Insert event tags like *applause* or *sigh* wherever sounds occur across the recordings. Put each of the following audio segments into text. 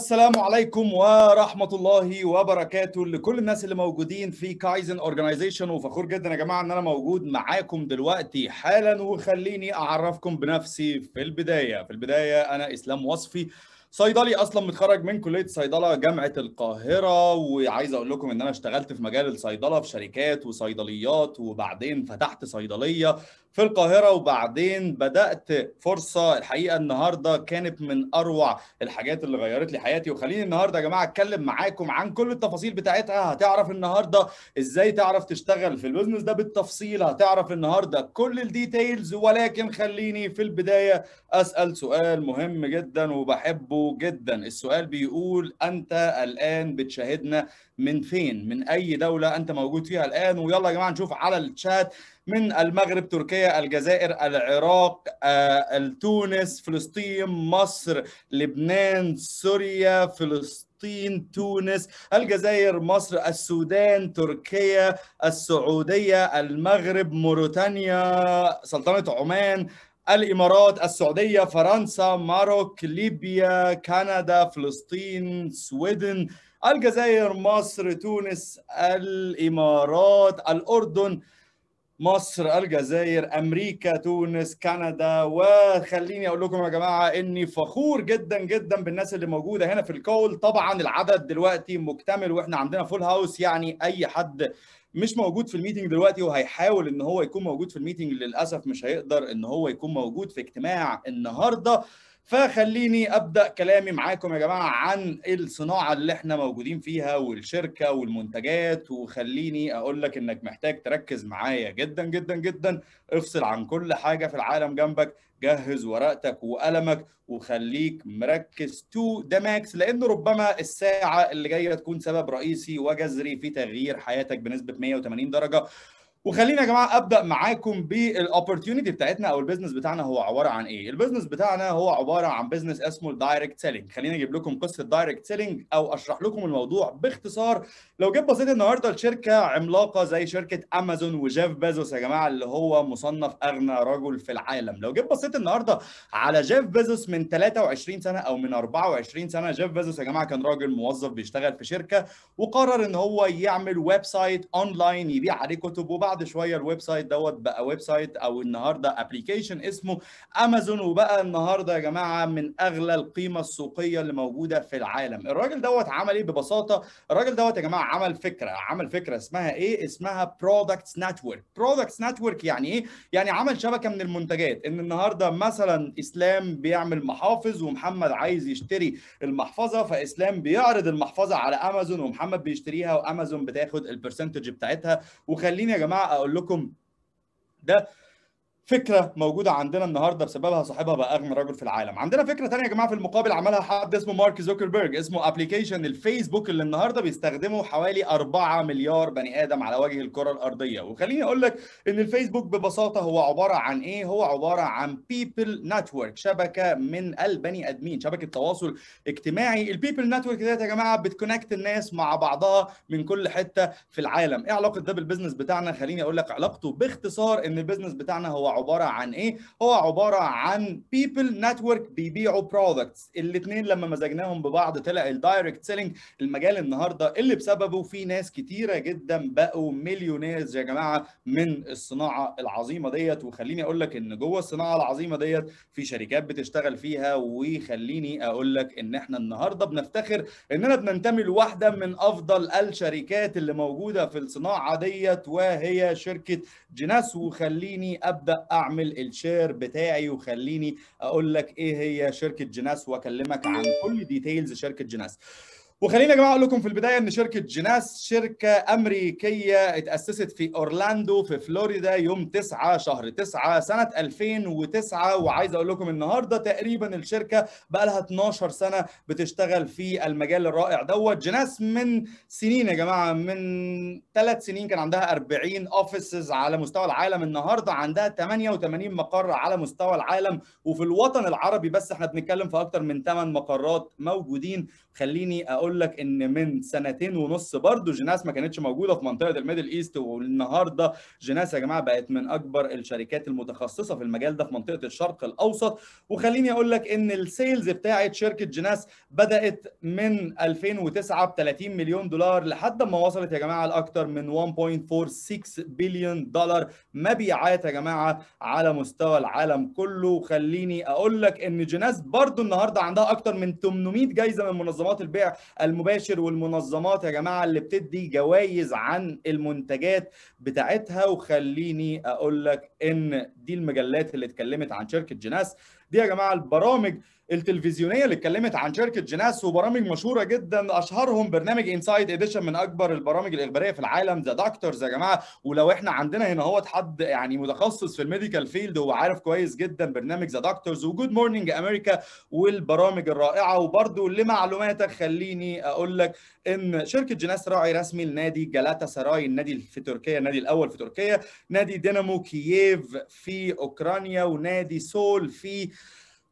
السلام عليكم ورحمة الله وبركاته لكل الناس اللي موجودين في كايزن اورجانيزيشن وفخور جدا يا جماعة ان انا موجود معاكم دلوقتي حالا وخليني اعرفكم بنفسي في البداية في البداية انا اسلام وصفي صيدلي اصلا متخرج من كليه صيدله جامعه القاهره وعايز اقول لكم ان انا اشتغلت في مجال الصيدله في شركات وصيدليات وبعدين فتحت صيدليه في القاهرة وبعدين بدأت فرصة الحقيقة النهاردة كانت من أروع الحاجات اللي غيرت لي حياتي وخليني النهاردة يا جماعة أتكلم معاكم عن كل التفاصيل بتاعتها هتعرف النهاردة إزاي تعرف تشتغل في البزنس ده بالتفصيل هتعرف النهاردة كل الديتيلز ولكن خليني في البداية أسأل سؤال مهم جدا وبحبه جدا السؤال بيقول أنت الآن بتشاهدنا من فين من أي دولة أنت موجود فيها الآن ويلا يا جماعة نشوف على الشات من المغرب تركيا الجزائر العراق آه، تونس فلسطين مصر لبنان سوريا فلسطين فلسطين تونس الجزائر مصر السودان تركيا السعودية المغرب موريتانيا سلطنة عمان الامارات السعوديه فرنسا ماروك ليبيا كندا فلسطين سويدن الجزائر مصر تونس الامارات الاردن مصر الجزائر امريكا تونس كندا وخليني اقول لكم يا جماعه اني فخور جدا جدا بالناس اللي موجوده هنا في الكول طبعا العدد دلوقتي مكتمل واحنا عندنا فول هاوس يعني اي حد مش موجود في الميتنج دلوقتي وهيحاول ان هو يكون موجود في الميتنج للاسف مش هيقدر ان هو يكون موجود في اجتماع النهارده فخليني ابدا كلامي معاكم يا جماعه عن الصناعه اللي احنا موجودين فيها والشركه والمنتجات وخليني اقول لك انك محتاج تركز معايا جدا جدا جدا افصل عن كل حاجه في العالم جنبك جهز ورقتك وقلمك وخليك مركز تو ذا ماكس لان ربما الساعه اللي جايه تكون سبب رئيسي وجذري في تغيير حياتك بنسبه 180 درجه وخلينا يا جماعه ابدا معاكم بالاوبورتيونيتي بتاعتنا او البيزنس بتاعنا هو عباره عن ايه؟ البيزنس بتاعنا هو عباره عن بيزنس اسمه الدايركت سيلينج، خلينا اجيب لكم قصه دايركت سيلينج او اشرح لكم الموضوع باختصار، لو جيت بصيت النهارده لشركه عملاقه زي شركه امازون وجيف بيزوس يا جماعه اللي هو مصنف اغنى رجل في العالم، لو جيت بصيت النهارده على جيف بيزوس من 23 سنه او من 24 سنه، جيف بيزوس يا جماعه كان راجل موظف بيشتغل في شركه وقرر ان هو يعمل ويب سايت اونلاين يبيع عليه كتب وبعد بعد شويه الويب سايت دوت بقى ويب سايت او النهارده ابلكيشن اسمه امازون وبقى النهارده يا جماعه من اغلى القيمه السوقيه اللي موجوده في العالم الراجل دوت عمل ايه ببساطه الراجل دوت يا جماعه عمل فكره عمل فكره اسمها ايه اسمها برودكتس نتورك برودكتس نتورك يعني ايه يعني عمل شبكه من المنتجات ان النهارده مثلا اسلام بيعمل محافظ ومحمد عايز يشتري المحفظه فاسلام بيعرض المحفظه على امازون ومحمد بيشتريها وامازون بتاخد البرسنتج بتاعتها وخليني يا جماعه اقول لكم ده فكره موجوده عندنا النهارده بسببها صاحبها بقى اغنى رجل في العالم عندنا فكره ثانيه يا جماعه في المقابل عملها حد اسمه مارك زوكربيرج اسمه ابلكيشن الفيسبوك اللي النهارده بيستخدمه حوالي 4 مليار بني ادم على وجه الكره الارضيه وخليني اقول لك ان الفيسبوك ببساطه هو عباره عن ايه هو عباره عن بيبل نتورك شبكه من البني ادمين شبكه تواصل اجتماعي البيبل نتورك ديت يا جماعه بتكونكت الناس مع بعضها من كل حته في العالم ايه علاقه ده بالبزنس بتاعنا خليني اقول لك علاقته باختصار ان البزنس بتاعنا هو عباره عن ايه هو عباره عن بيبل نتورك بيبيعوا برودكتس الاثنين لما مزجناهم ببعض طلع الدايركت سيلينج المجال النهارده اللي بسببه في ناس كتيره جدا بقوا مليونيرز يا جماعه من الصناعه العظيمه ديت وخليني اقول لك ان جوه الصناعه العظيمه ديت في شركات بتشتغل فيها وخليني اقول لك ان احنا النهارده بنفتخر اننا بننتمي لواحده من افضل الشركات اللي موجوده في الصناعه ديت وهي شركه جناس وخليني ابدا اعمل الشير بتاعي وخليني اقول لك ايه هي شركه جناس واكلمك عن كل ديتيلز شركه جناس. وخليني يا جماعه اقول لكم في البدايه ان شركه جناس شركه امريكيه اتاسست في اورلاندو في فلوريدا يوم 9 شهر 9 سنه 2009 وعايز اقول لكم النهارده تقريبا الشركه بقى لها 12 سنه بتشتغل في المجال الرائع دوت جناس من سنين يا جماعه من ثلاث سنين كان عندها 40 اوفيسز على مستوى العالم النهارده عندها 88 مقر على مستوى العالم وفي الوطن العربي بس احنا بنتكلم في اكتر من 8 مقرات موجودين خليني اقول اقول لك ان من سنتين ونص برضو جيناس ما كانتش موجوده في منطقه الميدل ايست والنهارده جيناس يا جماعه بقت من اكبر الشركات المتخصصه في المجال ده في منطقه الشرق الاوسط وخليني اقول لك ان السيلز بتاعه شركه جيناس بدات من 2009 ب 30 مليون دولار لحد ما وصلت يا جماعه لاكثر من 1.46 بليون دولار مبيعات يا جماعه على مستوى العالم كله وخليني اقول لك ان جيناس برضو النهارده عندها اكثر من 800 جايزه من منظمات البيع المباشر والمنظمات يا جماعه اللي بتدي جوائز عن المنتجات بتاعتها وخليني اقول لك ان دي المجلات اللي اتكلمت عن شركه جناس دي يا جماعه البرامج التلفزيونيه اللي اتكلمت عن شركه جيناس وبرامج مشهوره جدا اشهرهم برنامج انسايد اديشن من اكبر البرامج الاخباريه في العالم ذا دكتورز يا جماعه ولو احنا عندنا هنا هو حد يعني متخصص في الميديكال فيلد وعارف كويس جدا برنامج ذا دكتورز وجود مورنينج امريكا والبرامج الرائعه وبرده لمعلوماتك خليني اقول لك ان شركه جيناس راعي رسمي لنادي جلاتا سراي النادي في تركيا النادي الاول في تركيا نادي دينامو كييف في اوكرانيا ونادي سول في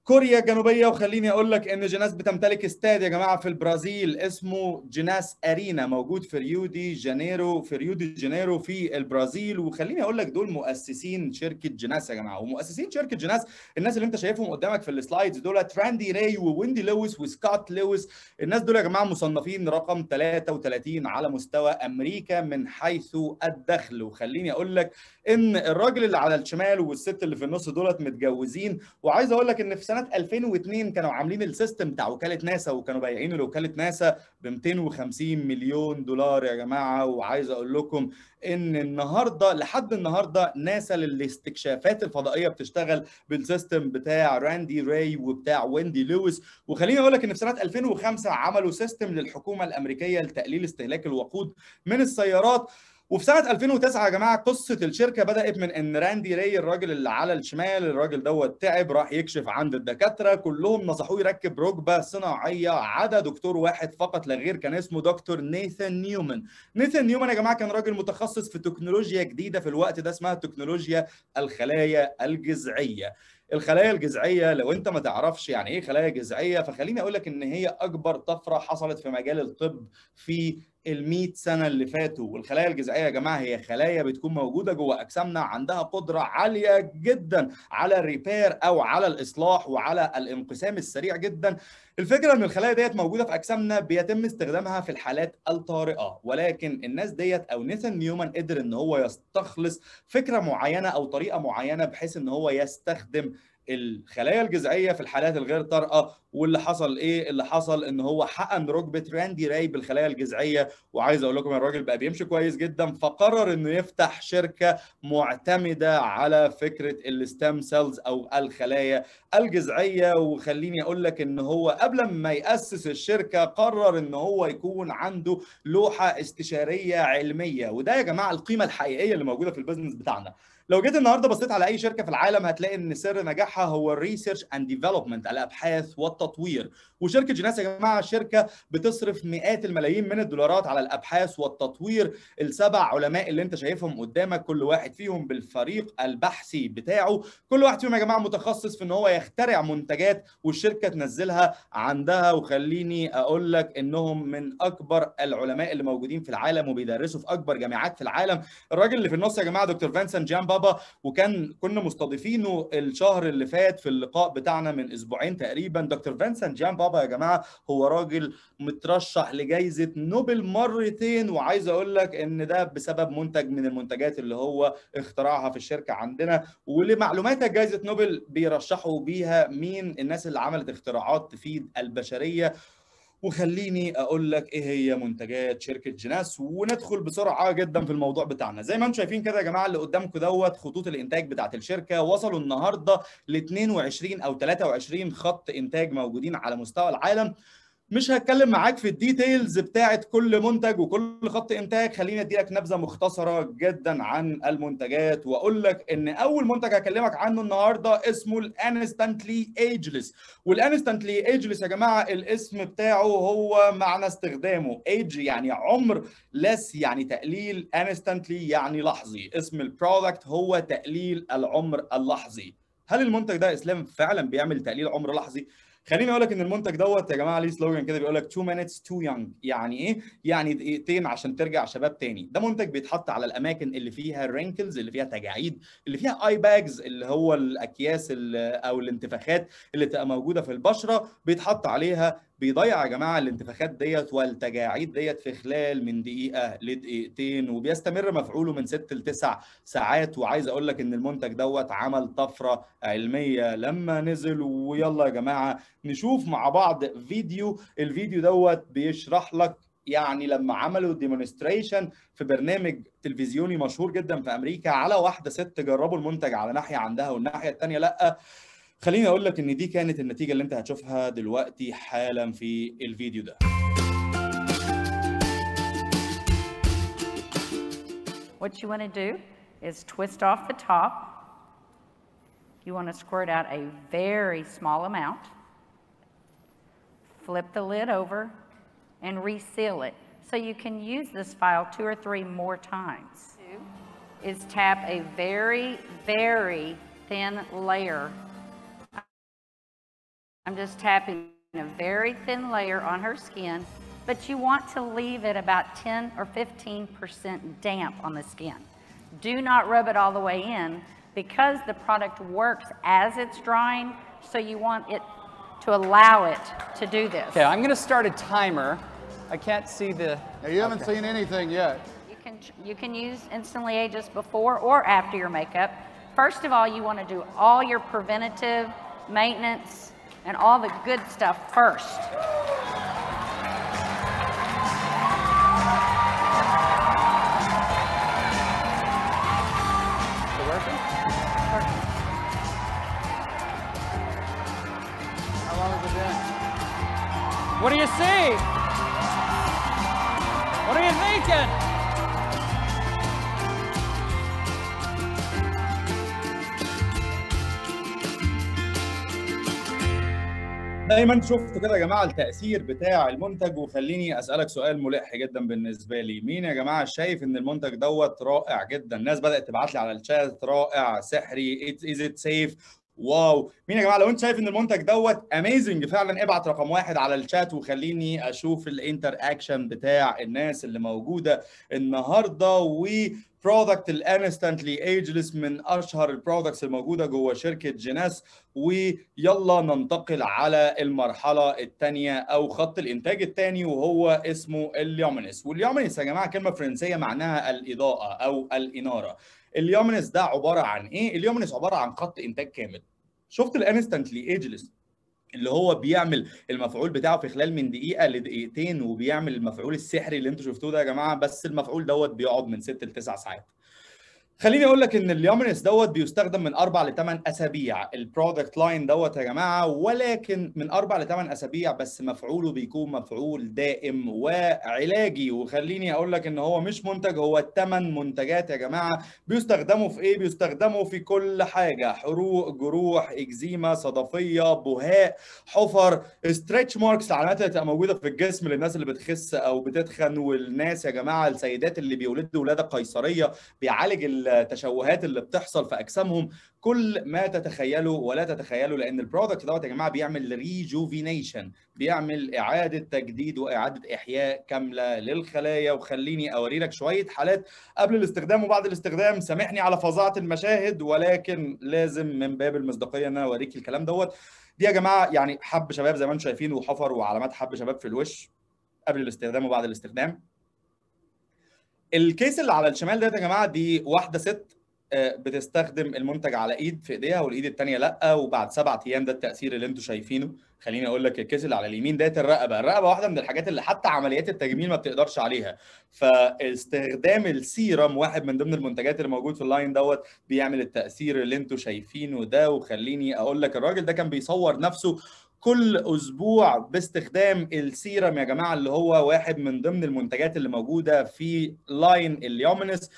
كوريا الجنوبيه وخليني اقول لك ان جيناس بتمتلك استاد يا جماعه في البرازيل اسمه جيناس ارينا موجود في ريو دي جانيرو في ريو دي جانيرو في البرازيل وخليني اقول لك دول مؤسسين شركه جيناس يا جماعه ومؤسسين شركه جيناس الناس اللي انت شايفهم قدامك في السلايدز دول تراندي راي وويندي لويس وسكوت لويس الناس دول يا جماعه مصنفين رقم 33 على مستوى امريكا من حيث الدخل وخليني اقول لك ان الراجل اللي على الشمال والست اللي في النص دولت متجوزين وعايز اقول لك ان في سنه 2002 كانوا عاملين السيستم بتاع وكاله ناسا وكانوا بايعينه لوكاله ناسا ب 250 مليون دولار يا جماعه وعايز اقول لكم ان النهارده لحد النهارده ناسا للاستكشافات الفضائيه بتشتغل بالسيستم بتاع راندي راي وبتاع ويندي لويس وخليني اقول لك ان في سنه 2005 عملوا سيستم للحكومه الامريكيه لتقليل استهلاك الوقود من السيارات وفي سنه 2009 يا جماعه قصه الشركه بدات من ان راندي ري الراجل اللي على الشمال الراجل دوت تعب راح يكشف عند الدكاتره كلهم نصحوه يركب ركبه صناعيه عدا دكتور واحد فقط لا غير كان اسمه دكتور نيثان نيومان نيثان نيومان يا جماعه كان راجل متخصص في تكنولوجيا جديده في الوقت ده اسمها تكنولوجيا الخلايا الجذعيه الخلايا الجذعيه لو انت ما تعرفش يعني ايه خلايا جذعيه فخليني اقول لك ان هي اكبر طفره حصلت في مجال الطب في ال 100 سنه اللي فاتوا والخلايا الجذعيه يا جماعه هي خلايا بتكون موجوده جوه اجسامنا عندها قدره عاليه جدا على الريبير او على الاصلاح وعلى الانقسام السريع جدا الفكره ان الخلايا ديت موجوده في اجسامنا بيتم استخدامها في الحالات الطارئه ولكن الناس ديت او نيثان نيومان قدر ان هو يستخلص فكره معينه او طريقه معينه بحيث ان هو يستخدم الخلايا الجذعيه في الحالات الغير طارئه واللي حصل ايه اللي حصل ان هو حقن ركبه راندي راي بالخلايا الجذعيه وعايز اقول لكم الراجل بقى بيمشي كويس جدا فقرر انه يفتح شركه معتمده على فكره الستام سيلز او الخلايا الجذعيه وخليني اقول لك ان هو قبل ما ياسس الشركه قرر ان هو يكون عنده لوحه استشاريه علميه وده يا جماعه القيمه الحقيقيه اللي موجوده في البيزنس بتاعنا لو جيت النهارده بصيت على اي شركه في العالم هتلاقي ان سر نجاحها هو الريسيرش اند ديفلوبمنت الابحاث والتطوير وشركه جيناس يا جماعه شركه بتصرف مئات الملايين من الدولارات على الابحاث والتطوير السبع علماء اللي انت شايفهم قدامك كل واحد فيهم بالفريق البحثي بتاعه كل واحد فيهم يا جماعه متخصص في ان هو يخترع منتجات والشركه تنزلها عندها وخليني اقول لك انهم من اكبر العلماء اللي موجودين في العالم وبيدرسوا في اكبر جامعات في العالم الراجل اللي في النص يا جماعه دكتور فانسان جان بابا وكان كنا مستضيفينه الشهر اللي فات في اللقاء بتاعنا من اسبوعين تقريبا دكتور فانسان جان بابا بابا يا جماعه هو راجل مترشح لجائزه نوبل مرتين وعايز اقول لك ان ده بسبب منتج من المنتجات اللي هو اخترعها في الشركه عندنا ولمعلوماتك جائزه نوبل بيرشحوا بيها مين الناس اللي عملت اختراعات تفيد البشريه وخليني اقول لك ايه هي منتجات شركه جناس وندخل بسرعه جدا في الموضوع بتاعنا زي ما انتم شايفين كده يا جماعه اللي قدامكم دوت خطوط الانتاج بتاعه الشركه وصلوا النهارده ل 22 او 23 خط انتاج موجودين على مستوى العالم مش هتكلم معاك في الديتيلز بتاعه كل منتج وكل خط انتاج خليني اديلك نبذه مختصره جدا عن المنتجات واقول لك ان اول منتج هكلمك عنه النهارده اسمه الانستنتلي ايجلس والانستنتلي ايجلس يا جماعه الاسم بتاعه هو معنى استخدامه ايج يعني عمر لس يعني تقليل انستنتلي يعني لحظي اسم البرودكت هو تقليل العمر اللحظي هل المنتج ده اسلام فعلا بيعمل تقليل عمر لحظي خليني اقول لك ان المنتج دوت يا جماعه ليه سلوجن كده بيقول لك 2 minutes too young يعني ايه؟ يعني دقيقتين عشان ترجع شباب تاني، ده منتج بيتحط على الاماكن اللي فيها رينكلز اللي فيها تجاعيد اللي فيها اي باجز اللي هو الاكياس او الانتفاخات اللي تبقى موجوده في البشره بيتحط عليها بيضيع يا جماعه الانتفاخات ديت والتجاعيد ديت في خلال من دقيقه لدقيقتين وبيستمر مفعوله من ست لتسع ساعات وعايز اقول لك ان المنتج دوت عمل طفره علميه لما نزل ويلا يا جماعه نشوف مع بعض فيديو الفيديو دوت بيشرح لك يعني لما عملوا ديمونستريشن في برنامج تلفزيوني مشهور جدا في امريكا على واحده ست جربوا المنتج على ناحيه عندها والناحيه الثانيه لا خليني اقول لك ان دي كانت النتيجه اللي انت هتشوفها دلوقتي حالا في الفيديو ده What you want to do is twist off the top. You want to squirt out a very small amount. Flip the lid over and reseal it. So you can use this file two or three more times. Is tap a very, very thin layer I'm just tapping a very thin layer on her skin, but you want to leave it about 10 or 15% damp on the skin. Do not rub it all the way in because the product works as it's drying, so you want it to allow it to do this. Okay, I'm gonna start a timer. I can't see the... Now you haven't okay. seen anything yet. You can, you can use Instantly just before or after your makeup. First of all, you wanna do all your preventative maintenance and all the good stuff first. What do you see? What are you thinking? دايما شفتوا كده يا جماعه التاثير بتاع المنتج وخليني اسالك سؤال ملح جدا بالنسبه لي مين يا جماعه شايف ان المنتج دوت رائع جدا الناس بدات تبعت لي على الشات رائع سحري از ات سيف واو مين يا جماعه لو انت شايف ان المنتج دوت اميزنج فعلا ابعت رقم واحد على الشات وخليني اشوف الانتر اكشن بتاع الناس اللي موجوده النهارده و برودكت الانستنتلي ايجلس من اشهر البرودكتس الموجوده جوه شركه جيناس ويلا ننتقل على المرحله الثانيه او خط الانتاج الثاني وهو اسمه اليومينس واليومينس يا جماعه كلمه فرنسيه معناها الاضاءه او الاناره اليومينس ده عباره عن ايه اليومينس عباره عن خط انتاج كامل شفت الانستنتلي ايجلس اللي هو بيعمل المفعول بتاعه في خلال من دقيقه لدقيقتين وبيعمل المفعول السحري اللي انتوا شفتوه ده يا جماعه بس المفعول دوت بيقعد من ست لتسع ساعات خليني اقول لك ان اليامرنس دوت بيستخدم من اربع لثمان اسابيع البرودكت لاين دوت يا جماعه ولكن من اربع لثمان اسابيع بس مفعوله بيكون مفعول دائم وعلاجي وخليني اقول لك ان هو مش منتج هو ثمان منتجات يا جماعه بيستخدموا في ايه؟ بيستخدموا في كل حاجه حروق جروح اكزيما صدفيه بهاء حفر ستريتش ماركس علامات اللي موجوده في الجسم للناس اللي بتخس او بتتخن والناس يا جماعه السيدات اللي بيولدوا ولاده قيصريه بيعالج ال التشوهات اللي بتحصل في اجسامهم كل ما تتخيله ولا تتخيله لان البرودكت دوت يا جماعه بيعمل ريجوفينيشن بيعمل اعاده تجديد واعاده احياء كامله للخلايا وخليني اوري لك شويه حالات قبل الاستخدام وبعد الاستخدام سامحني على فظاعه المشاهد ولكن لازم من باب المصداقيه ان انا اوريك الكلام دوت دي يا جماعه يعني حب شباب زي ما انتم شايفين وحفر وعلامات حب شباب في الوش قبل الاستخدام وبعد الاستخدام الكيس اللي على الشمال ده يا جماعه دي واحده ست آه، بتستخدم المنتج على ايد في ايديها والايد الثانيه لا وبعد سبعة ايام ده التاثير اللي انتم شايفينه خليني اقول لك الكيس اللي على اليمين ديت الرقبه الرقبه واحده من الحاجات اللي حتى عمليات التجميل ما بتقدرش عليها فاستخدام السيرم واحد من ضمن المنتجات اللي موجود في اللاين دوت بيعمل التاثير اللي انتم شايفينه ده وخليني اقول لك الراجل ده كان بيصور نفسه كل اسبوع باستخدام السيرم يا جماعه اللي هو واحد من ضمن المنتجات اللي موجوده في لاين اليومينس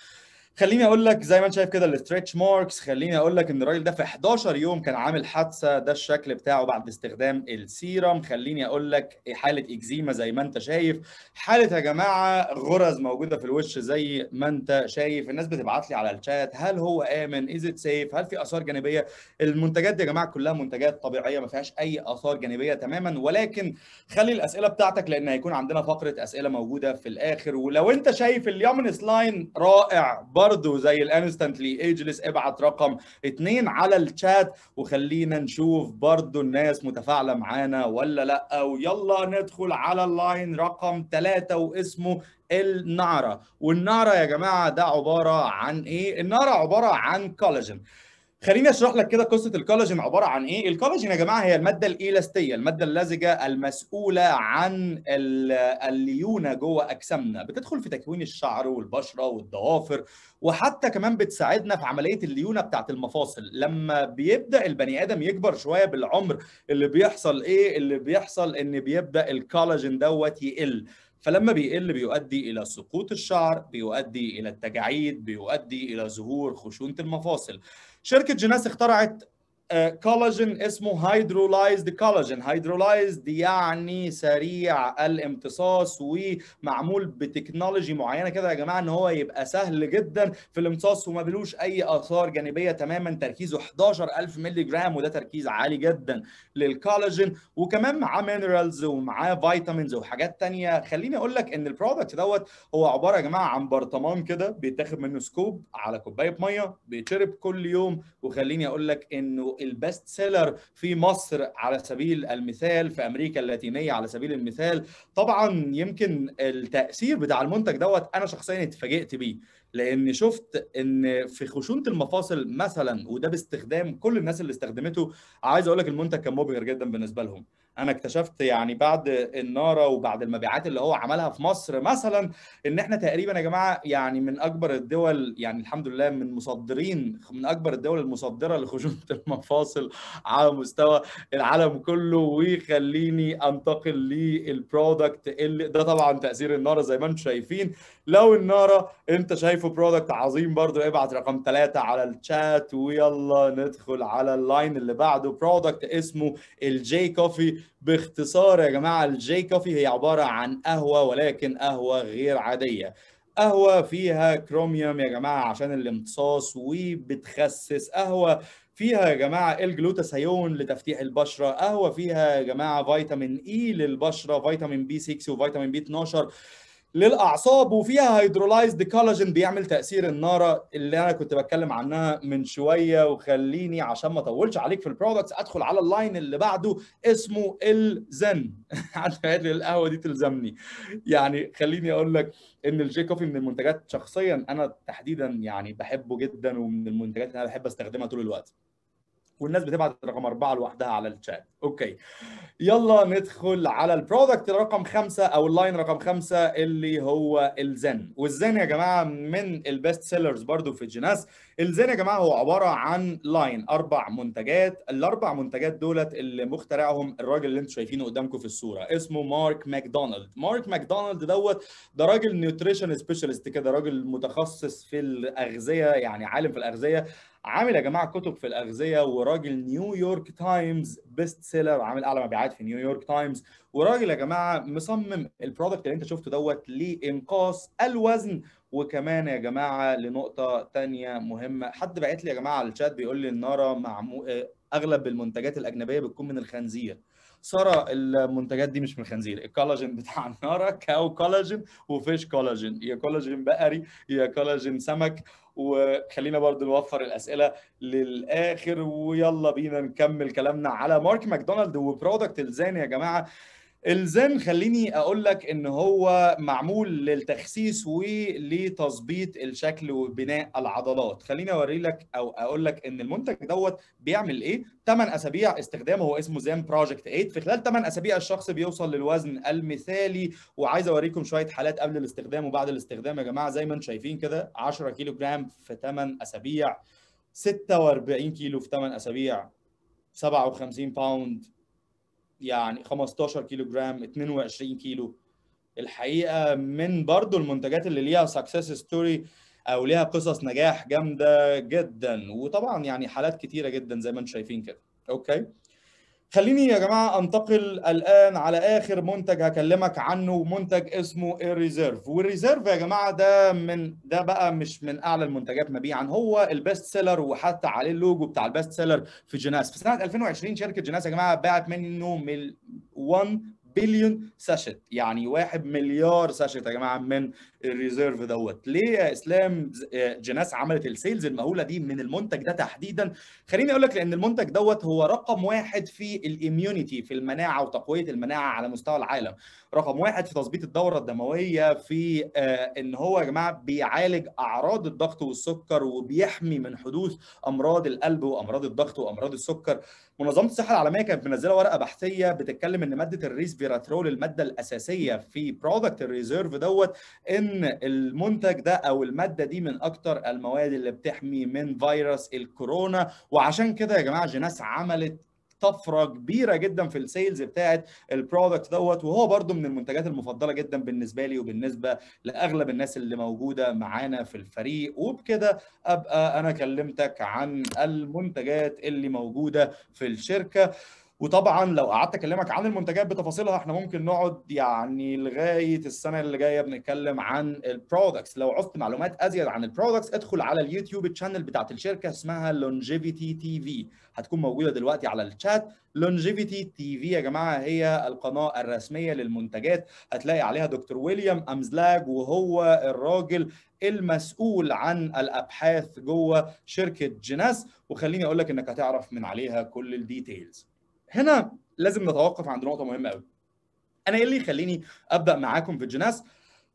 خليني اقول لك زي ما انت شايف كده الاسترتش ماركس خليني اقول لك ان الراجل ده في 11 يوم كان عامل حادثه ده الشكل بتاعه بعد استخدام السيرم خليني اقول لك حاله اكزيما زي ما انت شايف حاله يا جماعه غرز موجوده في الوش زي ما انت شايف الناس بتبعت لي على الشات هل هو امن از ات سيف هل في اثار جانبيه المنتجات دي يا جماعه كلها منتجات طبيعيه ما فيهاش اي اثار جانبيه تماما ولكن خلي الاسئله بتاعتك لان هيكون عندنا فقره اسئله موجوده في الاخر ولو انت شايف اليمن سلاين رائع برضه زي الانستنتلي ايجلس ابعت رقم اتنين على الشات وخلينا نشوف برضه الناس متفاعله معانا ولا لا ويلا ندخل على اللاين رقم ثلاثة واسمه النعره والنعره يا جماعه ده عباره عن ايه النعره عباره عن كولاجين خليني اشرح لك كده قصه الكولاجين عباره عن ايه الكولاجين يا جماعه هي الماده الايلاستيه الماده اللزجه المسؤوله عن الليونه جوه اجسامنا بتدخل في تكوين الشعر والبشره والضوافر وحتى كمان بتساعدنا في عمليه الليونه بتاعت المفاصل لما بيبدا البني ادم يكبر شويه بالعمر اللي بيحصل ايه اللي بيحصل ان بيبدا الكولاجين دوت يقل فلما بيقل بيؤدي الى سقوط الشعر بيؤدي الى التجاعيد بيؤدي الى ظهور خشونه المفاصل شركه جيناس اخترعت كولاجين آه، اسمه هيدرولايزد كولاجين هيدرولايزد يعني سريع الامتصاص ومعمول بتكنولوجي معينه كده يا جماعه ان هو يبقى سهل جدا في الامتصاص وما بلوش اي اثار جانبيه تماما تركيزه 11000 مللي جرام وده تركيز عالي جدا للكولاجين وكمان معاه مينرالز ومعاه فيتامينز وحاجات تانية خليني اقول لك ان البرودكت دوت هو عباره يا جماعه عن برطمان كده بيتاخد منه سكوب على كوبايه ميه بيتشرب كل يوم وخليني اقول لك انه البست سيلر في مصر على سبيل المثال في امريكا اللاتينيه على سبيل المثال طبعا يمكن التاثير بتاع المنتج دوت انا شخصيا اتفاجئت بيه لان شفت ان في خشونه المفاصل مثلا وده باستخدام كل الناس اللي استخدمته عايز اقول لك المنتج كان مبهر جدا بالنسبه لهم انا اكتشفت يعني بعد الناره وبعد المبيعات اللي هو عملها في مصر مثلا ان احنا تقريبا يا جماعه يعني من اكبر الدول يعني الحمد لله من مصدرين من اكبر الدول المصدره لخشونه *laughs* المفاصل على مستوى العالم كله ويخليني انتقل للبرودكت اللي ده طبعا تاثير الناره زي ما انتم شايفين لو الناره انت شايفه برودكت عظيم برضو ابعت رقم ثلاثة على الشات ويلا ندخل على اللاين اللي بعده برودكت اسمه الجي كوفي باختصار يا جماعه الجي كوفي هي عباره عن قهوه ولكن قهوه غير عاديه قهوة فيها كروميوم يا جماعة عشان الامتصاص وبتخسس قهوة فيها يا جماعة الجلوتاثيون لتفتيح البشرة قهوة فيها يا جماعة فيتامين إي e للبشرة فيتامين بي 6 وفيتامين بي 12 للاعصاب وفيها هيدرولايزد كولاجين بيعمل تاثير الناره اللي انا كنت بتكلم عنها من شويه وخليني عشان ما اطولش عليك في البرودكتس ادخل على اللاين اللي بعده اسمه الزن *laughs* حد قال لي القهوه دي تلزمني يعني خليني اقول لك ان الجي كوفي من المنتجات شخصيا انا تحديدا يعني بحبه جدا ومن المنتجات اللي انا بحب استخدمها طول الوقت والناس بتبعت رقم اربعه لوحدها على الشات اوكي يلا ندخل على البرودكت رقم خمسه او اللاين رقم خمسه اللي هو الزن والزن يا جماعه من البيست سيلرز برضو في الجناس الزن يا جماعه هو عباره عن لاين اربع منتجات الاربع منتجات دولت اللي مخترعهم الراجل اللي انتم شايفينه قدامكم في الصوره اسمه مارك ماكدونالد مارك ماكدونالد دوت ده راجل نيوتريشن سبيشالست كده راجل متخصص في الاغذيه يعني عالم في الاغذيه عامل يا جماعه كتب في الاغذيه وراجل نيويورك تايمز بيست سيلر عامل اعلى مبيعات في نيويورك تايمز وراجل يا جماعه مصمم البرودكت اللي انت شفته دوت لانقاص الوزن وكمان يا جماعه لنقطه ثانيه مهمه حد بعت لي يا جماعه على الشات بيقول لي النارا معمو... اغلب المنتجات الاجنبيه بتكون من الخنزير ساره المنتجات دي مش من الخنزير الكولاجين بتاع النارا كاو كولاجين وفيش كولاجين يا كولاجين بقري يا كولاجين سمك وخلينا برضو نوفر الاسئله للاخر ويلا بينا نكمل كلامنا على مارك ماكدونالد وبرودكت الزان يا جماعه الزن خليني اقول لك ان هو معمول للتخسيس ولتظبيط الشكل وبناء العضلات خليني اوري لك او اقول لك ان المنتج دوت بيعمل ايه 8 اسابيع استخدامه هو اسمه زين بروجكت 8 في خلال 8 اسابيع الشخص بيوصل للوزن المثالي وعايز اوريكم شويه حالات قبل الاستخدام وبعد الاستخدام يا جماعه زي ما انتم شايفين كده 10 كيلو جرام في 8 اسابيع 46 كيلو في 8 اسابيع 57 باوند يعني 15 كيلو جرام 22 كيلو الحقيقه من برضو المنتجات اللي ليها سكسس ستوري او ليها قصص نجاح جامده جدا وطبعا يعني حالات كتيره جدا زي ما انتم شايفين كده اوكي خليني يا جماعه انتقل الان على اخر منتج هكلمك عنه منتج اسمه الريزيرف والريزيرف يا جماعه ده من ده بقى مش من اعلى المنتجات مبيعا هو البيست سيلر وحتى عليه اللوجو بتاع البيست سيلر في جناس في سنه 2020 شركه جناس يا جماعه باعت منه من 1 بليون ساشت يعني 1 مليار ساشت يا جماعه من الريزيرف دوت ليه يا اسلام آه، جناس عملت السيلز المهوله دي من المنتج ده تحديدا خليني اقول لك لان المنتج دوت هو رقم واحد في الاميونيتي في المناعه وتقويه المناعه على مستوى العالم رقم واحد في تظبيط الدوره الدمويه في آه، ان هو يا جماعه بيعالج اعراض الضغط والسكر وبيحمي من حدوث امراض القلب وامراض الضغط وامراض السكر منظمه الصحه العالميه كانت منزله ورقه بحثيه بتتكلم ان ماده الريسفيراترول الماده الاساسيه في برودكت الريزيرف دوت ان ان المنتج ده او الماده دي من اكتر المواد اللي بتحمي من فيروس الكورونا وعشان كده يا جماعه جيناس عملت طفره كبيره جدا في السيلز بتاعه البرودكت دوت وهو برده من المنتجات المفضله جدا بالنسبه لي وبالنسبه لاغلب الناس اللي موجوده معانا في الفريق وبكده ابقى انا كلمتك عن المنتجات اللي موجوده في الشركه وطبعا لو قعدت اكلمك عن المنتجات بتفاصيلها احنا ممكن نقعد يعني لغايه السنه اللي جايه بنتكلم عن البرودكتس لو عرفت معلومات ازيد عن البرودكتس ادخل على اليوتيوب تشانل بتاعت الشركه اسمها لونجيفيتي تي في هتكون موجوده دلوقتي على الشات لونجيفيتي تي في يا جماعه هي القناه الرسميه للمنتجات هتلاقي عليها دكتور ويليام امزلاج وهو الراجل المسؤول عن الابحاث جوه شركه جيناس وخليني اقول لك انك هتعرف من عليها كل الديتيلز هنا لازم نتوقف عند نقطه مهمه قوي انا ايه اللي يخليني ابدا معاكم في الجناس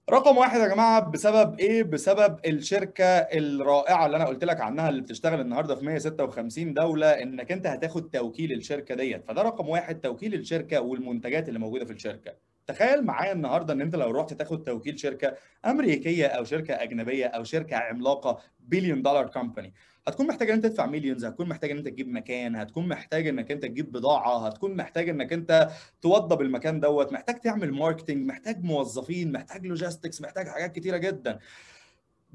رقم واحد يا جماعه بسبب ايه؟ بسبب الشركه الرائعه اللي انا قلت لك عنها اللي بتشتغل النهارده في 156 دوله انك انت هتاخد توكيل الشركه ديت، فده رقم واحد توكيل الشركه والمنتجات اللي موجوده في الشركه. تخيل معايا النهارده ان انت لو رحت تاخد توكيل شركه امريكيه او شركه اجنبيه او شركه عملاقه بليون دولار كومباني، هتكون محتاج ان انت تدفع مليونز هتكون محتاج ان انت تجيب مكان هتكون محتاج انك انت تجيب بضاعه هتكون محتاج انك انت توضب المكان دوت محتاج تعمل ماركتنج محتاج موظفين محتاج لوجيستكس محتاج حاجات كتيره جدا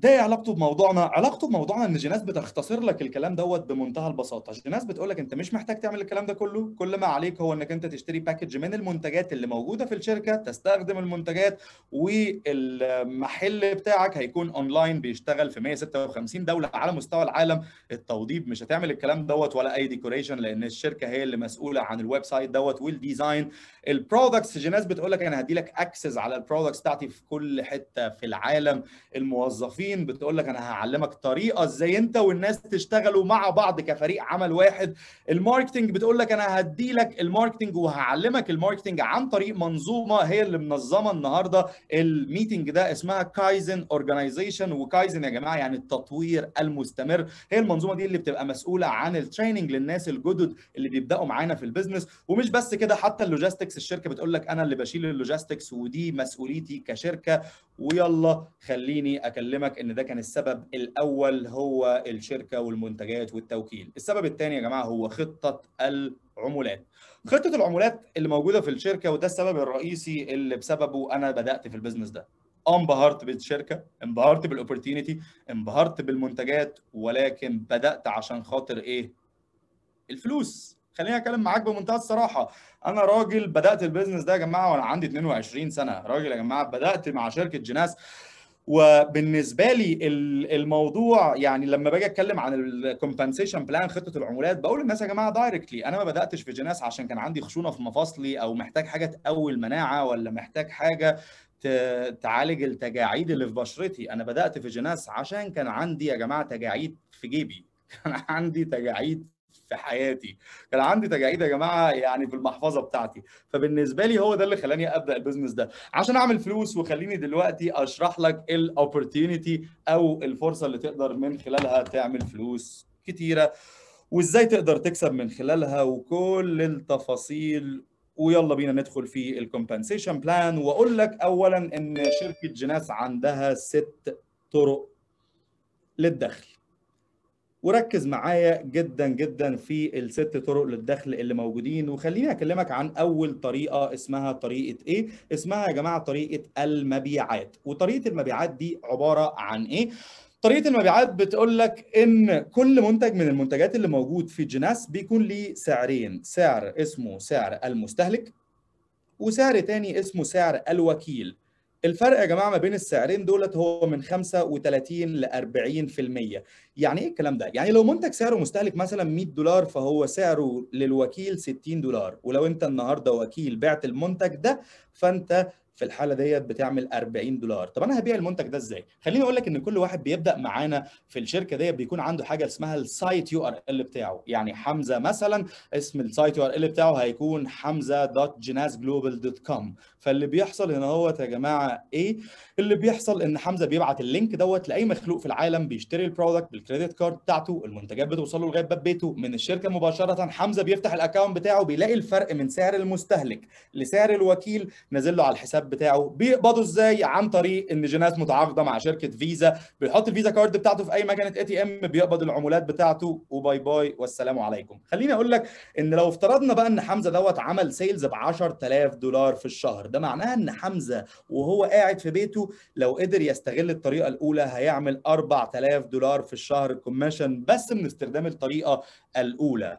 ده ايه علاقته بموضوعنا؟ علاقته بموضوعنا ان جيناس بتختصر لك الكلام دوت بمنتهى البساطه، جيناس بتقول لك انت مش محتاج تعمل الكلام ده كله، كل ما عليك هو انك انت تشتري باكج من المنتجات اللي موجوده في الشركه، تستخدم المنتجات والمحل بتاعك هيكون اونلاين بيشتغل في 156 دوله على مستوى العالم، التوضيب مش هتعمل الكلام دوت ولا اي ديكوريشن لان الشركه هي اللي مسؤوله عن الويب سايت دوت والديزاين، البرودكتس جيناس بتقول لك انا هدي لك اكسس على البرودكتس بتاعتي في كل حته في العالم، الموظفين الصين بتقول لك انا هعلمك طريقه ازاي انت والناس تشتغلوا مع بعض كفريق عمل واحد الماركتنج بتقول لك انا هدي لك الماركتنج وهعلمك الماركتنج عن طريق منظومه هي اللي منظمه النهارده الميتنج ده اسمها كايزن اورجانيزيشن وكايزن يا جماعه يعني التطوير المستمر هي المنظومه دي اللي بتبقى مسؤوله عن التريننج للناس الجدد اللي بيبداوا معانا في البيزنس ومش بس كده حتى اللوجيستكس الشركه بتقول لك انا اللي بشيل اللوجيستكس ودي مسؤوليتي كشركه ويلا خليني اكلمك لك ان ده كان السبب الاول هو الشركه والمنتجات والتوكيل السبب الثاني يا جماعه هو خطه العمولات خطه العمولات اللي موجوده في الشركه وده السبب الرئيسي اللي بسببه انا بدات في البيزنس ده انبهرت بالشركه انبهرت بالاوبورتيونيتي انبهرت بالمنتجات ولكن بدات عشان خاطر ايه الفلوس خليني اتكلم معاك بمنتهى الصراحه انا راجل بدات البيزنس ده يا جماعه وانا عندي 22 سنه راجل يا جماعه بدات مع شركه جناس وبالنسبه لي الموضوع يعني لما باجي اتكلم عن الكومبنسيشن بلان خطه العمولات بقول للناس يا جماعه دايركتلي انا ما بداتش في جناس عشان كان عندي خشونه في مفاصلي او محتاج حاجه تقوي المناعه ولا محتاج حاجه تعالج التجاعيد اللي في بشرتي انا بدات في جناس عشان كان عندي يا جماعه تجاعيد في جيبي *laughs* كان عندي تجاعيد في حياتي كان عندي تجاعيد يا جماعه يعني في المحفظه بتاعتي فبالنسبه لي هو ده اللي خلاني ابدا البيزنس ده عشان اعمل فلوس وخليني دلوقتي اشرح لك الاوبورتيونيتي او الفرصه اللي تقدر من خلالها تعمل فلوس كتيره وازاي تقدر تكسب من خلالها وكل التفاصيل ويلا بينا ندخل في الكومبنسيشن بلان واقول لك اولا ان شركه جناس عندها ست طرق للدخل وركز معايا جدا جدا في الست طرق للدخل اللي موجودين وخليني اكلمك عن اول طريقه اسمها طريقه ايه اسمها يا جماعه طريقه المبيعات وطريقه المبيعات دي عباره عن ايه طريقه المبيعات بتقول لك ان كل منتج من المنتجات اللي موجود في جناس بيكون ليه سعرين سعر اسمه سعر المستهلك وسعر تاني اسمه سعر الوكيل الفرق يا جماعه ما بين السعرين دولت هو من 35 ل 40% يعني ايه الكلام ده يعني لو منتج سعره مستهلك مثلا 100 دولار فهو سعره للوكيل 60 دولار ولو انت النهارده وكيل بعت المنتج ده فانت في الحاله ديت بتعمل 40 دولار طب انا هبيع المنتج ده ازاي خليني اقول لك ان كل واحد بيبدا معانا في الشركه ديت بيكون عنده حاجه اسمها السايت يو ار ال بتاعه يعني حمزه مثلا اسم السايت يو ار ال بتاعه هيكون حمزه دوت جناز جلوبال دوت كوم فاللي بيحصل هنا اهوت يا جماعه ايه اللي بيحصل ان حمزه بيبعت اللينك دوت لاي مخلوق في العالم بيشتري البرودكت بالكريدت كارد بتاعته المنتجات بتوصل له لغايه باب بيته من الشركه مباشره حمزه بيفتح الاكونت بتاعه بيلاقي الفرق من سعر المستهلك لسعر الوكيل نازل له على الحساب بتاعه بيقبضوا ازاي عن طريق ان جيناس متعاقده مع شركه فيزا بيحط الفيزا كارد بتاعته في اي مكنه اي تي ام بيقبض العمولات بتاعته وباي باي والسلام عليكم خليني اقول لك ان لو افترضنا بقى ان حمزه دوت عمل سيلز ب 10000 دولار في الشهر ده معناها ان حمزه وهو قاعد في بيته لو قدر يستغل الطريقه الاولى هيعمل 4000 دولار في الشهر كوميشن بس من استخدام الطريقه الاولى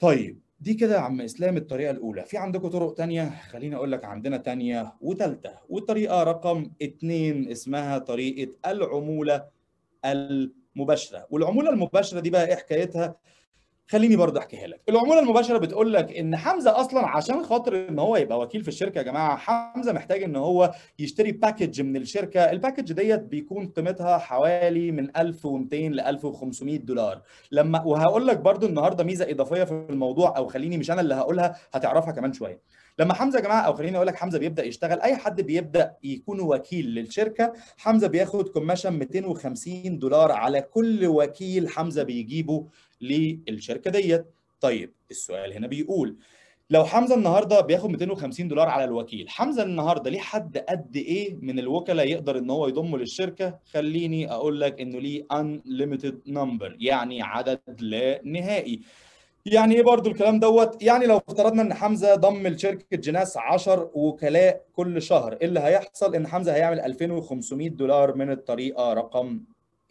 طيب دي كده يا عم اسلام الطريقه الاولى في عندكم طرق تانية خليني اقول لك عندنا تانية وتالتة والطريقه رقم اتنين اسمها طريقه العموله المباشره والعموله المباشره دي بقى ايه حكايتها خليني برضه احكيها لك العموله المباشره بتقول لك ان حمزه اصلا عشان خاطر ان هو يبقى وكيل في الشركه يا جماعه حمزه محتاج ان هو يشتري باكج من الشركه الباكج ديت بيكون قيمتها حوالي من 1200 ل 1500 دولار لما وهقول لك برضه النهارده ميزه اضافيه في الموضوع او خليني مش انا اللي هقولها هتعرفها كمان شويه لما حمزه يا جماعه او خليني اقول لك حمزه بيبدا يشتغل اي حد بيبدا يكون وكيل للشركه حمزه بياخد كوميشن 250 دولار على كل وكيل حمزه بيجيبه للشركه ديت طيب السؤال هنا بيقول لو حمزه النهارده بياخد 250 دولار على الوكيل حمزه النهارده ليه حد قد ايه من الوكلاء يقدر ان هو يضمه للشركه خليني اقول لك انه ليه unlimited نمبر يعني عدد لا نهائي يعني ايه برضو الكلام دوت يعني لو افترضنا ان حمزه ضم لشركه جناس 10 وكلاء كل شهر إيه اللي هيحصل ان حمزه هيعمل 2500 دولار من الطريقه رقم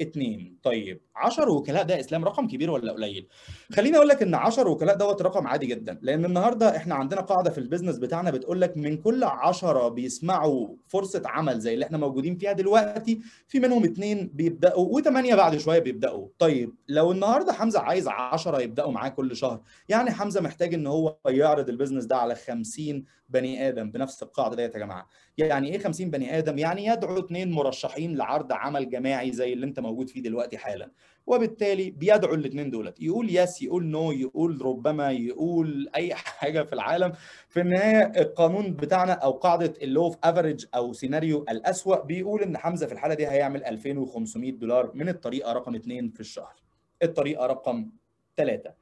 اثنين طيب 10 وكلاء ده اسلام رقم كبير ولا قليل خليني اقول لك ان 10 وكلاء دوت رقم عادي جدا لان النهارده احنا عندنا قاعده في البيزنس بتاعنا بتقول لك من كل 10 بيسمعوا فرصه عمل زي اللي احنا موجودين فيها دلوقتي في منهم اثنين بيبداوا وثمانيه بعد شويه بيبداوا طيب لو النهارده حمزه عايز 10 يبداوا معاه كل شهر يعني حمزه محتاج ان هو يعرض البيزنس ده على 50 بني ادم بنفس القاعده ديت يا جماعه يعني ايه 50 بني ادم يعني يدعو اثنين مرشحين لعرض عمل جماعي زي اللي انت موجود فيه دلوقتي حالا وبالتالي بيدعو الاثنين دولت يقول يس يقول نو يقول ربما يقول اي حاجه في العالم في النهايه القانون بتاعنا او قاعده اللو اوف افريج او سيناريو الاسوا بيقول ان حمزه في الحاله دي هيعمل 2500 دولار من الطريقه رقم اثنين في الشهر الطريقه رقم ثلاثه